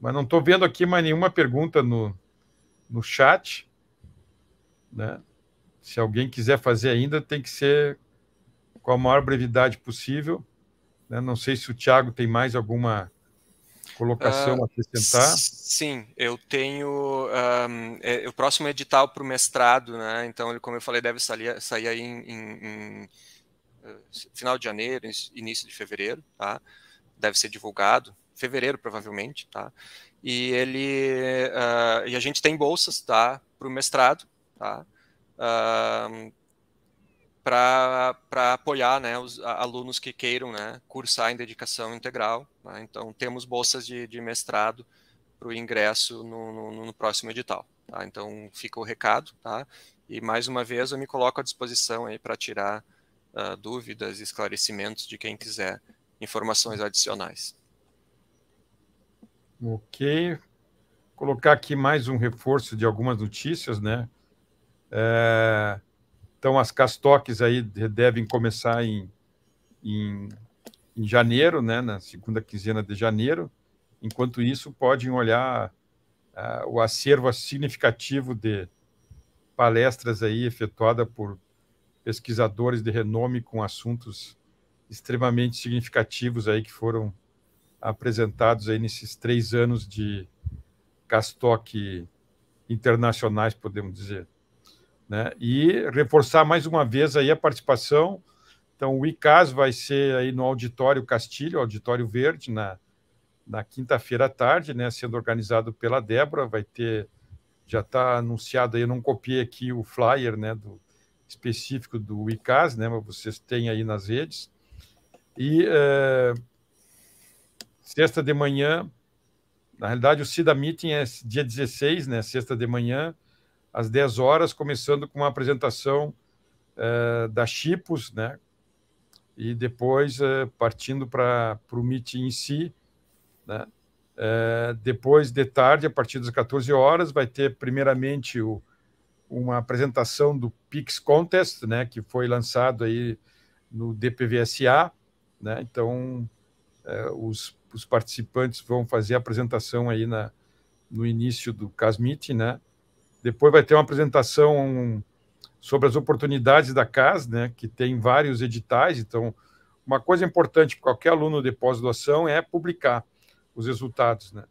Mas não estou vendo aqui mais nenhuma pergunta no, no chat, né? Se alguém quiser fazer ainda, tem que ser com a maior brevidade possível. Né? Não sei se o Thiago tem mais alguma colocação uh, a acrescentar? Ah, sim, eu tenho um, é, o próximo é edital para o mestrado, né? Então, ele, como eu falei, deve sair, sair aí em, em, em, eh, final de janeiro, início de fevereiro, tá? Deve ser divulgado, fevereiro provavelmente, tá? E ele uh, e a gente tem bolsas, tá? Para o mestrado, tá? Uh, para apoiar né, os alunos que queiram né, cursar em dedicação integral. Né? Então, temos bolsas de, de mestrado para o ingresso no, no, no, próximo edital. Tá? Então, fica o recado. Tá? E, mais uma vez, eu me coloco à disposição para tirar uh, dúvidas e esclarecimentos de quem quiser informações adicionais. Ok. Vou colocar aqui mais um reforço de algumas notícias, né? É... Então, as castoques aí devem começar em, em, em janeiro, né, na segunda quinzena de janeiro. Enquanto isso, podem olhar uh, o acervo significativo de palestras aí efetuada por pesquisadores de renome com assuntos extremamente significativos aí que foram apresentados aí nesses três anos de castoque internacionais, podemos dizer. Né? E reforçar mais uma vez aí a participação. Então, o ICAS vai ser aí no Auditório Castilho, Auditório Verde, na, na quinta-feira à tarde, né? sendo organizado pela Débora. Vai ter, já está anunciado aí, eu não copiei aqui o flyer né, do, específico do ICAS, né? mas vocês têm aí nas redes. E é, sexta de manhã, na realidade, o CIDA Meeting é dia 16, né? Sexta de manhã, às 10 horas, começando com uma apresentação uh, da Chipos, né? E depois uh, partindo para o meeting em si, né? Uh, depois de tarde, a partir das 14 horas, vai ter primeiramente o, uma apresentação do Pix Contest, né? Que foi lançado aí no DPVSA, né? Então os, os participantes vão fazer a apresentação aí na, no início do CASMIT, né? Depois vai ter uma apresentação sobre as oportunidades da CAS, né, que tem vários editais. Então, uma coisa importante para qualquer aluno de pós-graduação é publicar os resultados. Né?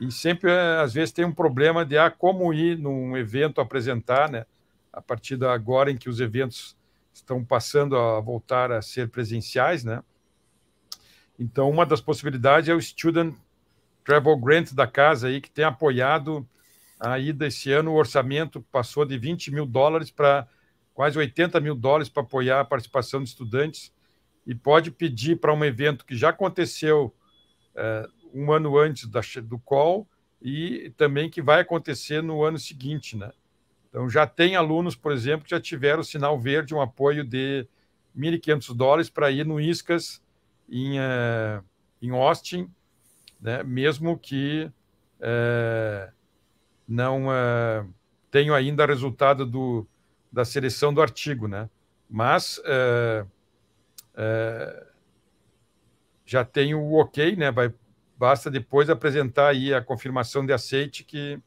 E sempre, às vezes, tem um problema de ah, como ir num evento apresentar, né, a partir da agora em que os eventos estão passando a voltar a ser presenciais. Né? Então, uma das possibilidades é o Student Travel Grant da casa, aí, que tem apoiado Aí, desse ano, o orçamento passou de 20 mil dólares para quase 80 mil dólares para apoiar a participação de estudantes e pode pedir para um evento que já aconteceu eh, um ano antes da, do call e também que vai acontecer no ano seguinte, né? Então, já tem alunos, por exemplo, que já tiveram sinal verde, um apoio de 1.500 dólares para ir no ISCAS em, eh, em Austin, né? mesmo que eh, não uh, tenho ainda resultado do, da seleção do artigo, né? Mas uh, uh, já tenho o ok, né? Vai, basta depois apresentar aí a confirmação de aceite que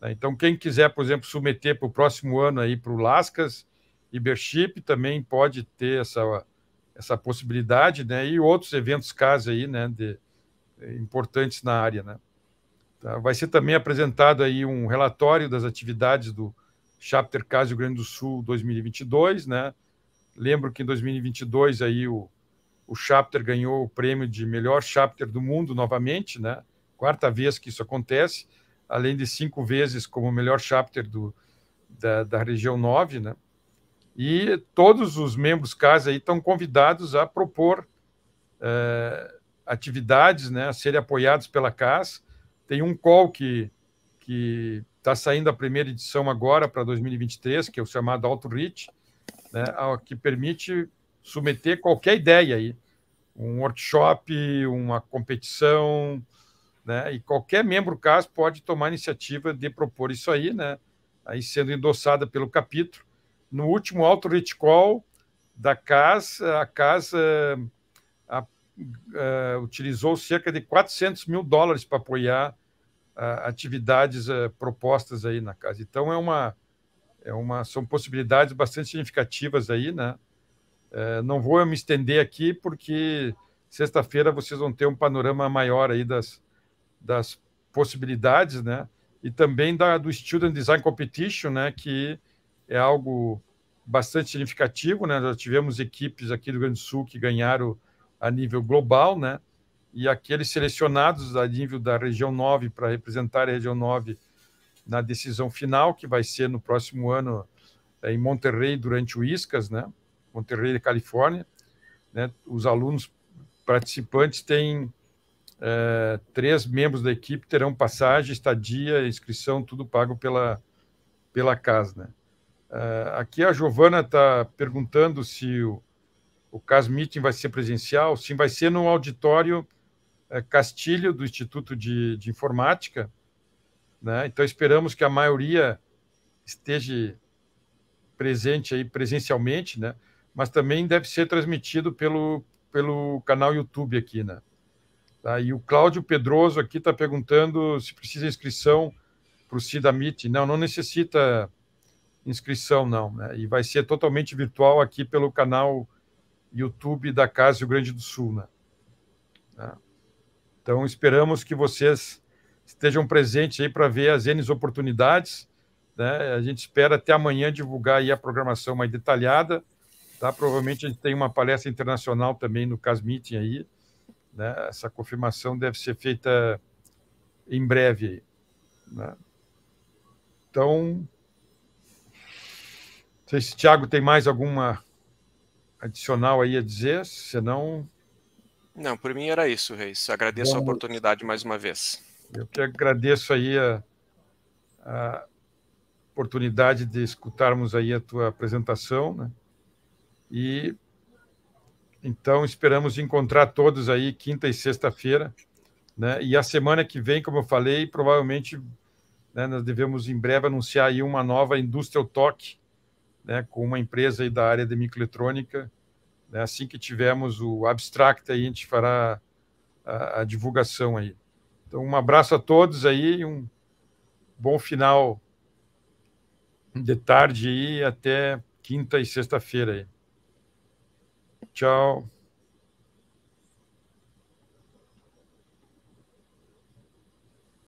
né? então quem quiser, por exemplo, submeter para o próximo ano aí para o Lascas e também pode ter essa essa possibilidade, né? E outros eventos casos aí, né? De, importantes na área, né? Tá? Vai ser também apresentado aí um relatório das atividades do Chapter Caso do Grande do Sul 2022, né? Lembro que em 2022 aí o, o Chapter ganhou o prêmio de melhor Chapter do mundo novamente, né? Quarta vez que isso acontece, além de cinco vezes como melhor Chapter do, da, da região 9, né? E todos os membros casa aí estão convidados a propor eh, atividades, né, a serem apoiados pela CAS, tem um call que que está saindo a primeira edição agora para 2023, que é o chamado Outreach, né, que permite submeter qualquer ideia aí, um workshop, uma competição, né, e qualquer membro CAS pode tomar a iniciativa de propor isso aí, né, aí sendo endossada pelo capítulo. No último Outreach Call da CAS, a CAS eh, a, a, eh, a, utilizou cerca de 400 mil dólares para apoiar atividades eh, propostas aí na casa. Então é uma, é uma, são possibilidades bastante significativas aí, né? Eh, não vou me estender aqui porque sexta-feira vocês vão ter um panorama maior aí das, das possibilidades, né? E também da, do Student Design Competition, né? Que é algo bastante significativo, né? Já tivemos equipes aqui do Rio Grande do Sul que ganharam a nível global, né? e aqueles selecionados a nível da região 9 para representar a região 9 na decisão final, que vai ser no próximo ano é, em Monterrey, durante o ISCAS, né? Monterrey, Califórnia. Né? Os alunos participantes têm é, três membros da equipe, terão passagem, estadia, inscrição, tudo pago pela, pela CAS. Né? É, aqui a Giovana está perguntando se o, o CAS Meeting vai ser presencial. Sim, vai ser no auditório é, Castilho, do Instituto de, de Informática. Né? Então, esperamos que a maioria esteja presente aí presencialmente, né? mas também deve ser transmitido pelo, pelo canal YouTube aqui. Né? Tá? E o Cláudio Pedroso aqui está perguntando se precisa inscrição para o CIDAMIT. Não, não necessita inscrição, não. Né? E vai ser totalmente virtual aqui pelo canal YouTube da Casa Rio Grande do Sul. Né? Tá? Então, esperamos que vocês estejam presentes aí para ver as N oportunidades. Né? A gente espera até amanhã divulgar a programação mais detalhada. Tá? Provavelmente a gente tem uma palestra internacional também no Casmitin aí. Né? Essa confirmação deve ser feita em breve. Né? Então, não sei se o Thiago tem mais alguma adicional aí a dizer, senão não, por mim era isso, Reis. Agradeço Bom, a oportunidade mais uma vez. Eu que agradeço aí a, a oportunidade de escutarmos aí a tua apresentação, né? E então esperamos encontrar todos aí quinta e sexta-feira, né? E a semana que vem, como eu falei, provavelmente né, nós devemos em breve anunciar aí uma nova Industrial Talk, né, com uma empresa aí da área de microeletrônica né? Assim que tivermos o abstract aí, a gente fará a, a divulgação aí. Então, um abraço a todos aí, um bom final de tarde e até quinta e sexta-feira aí. Tchau.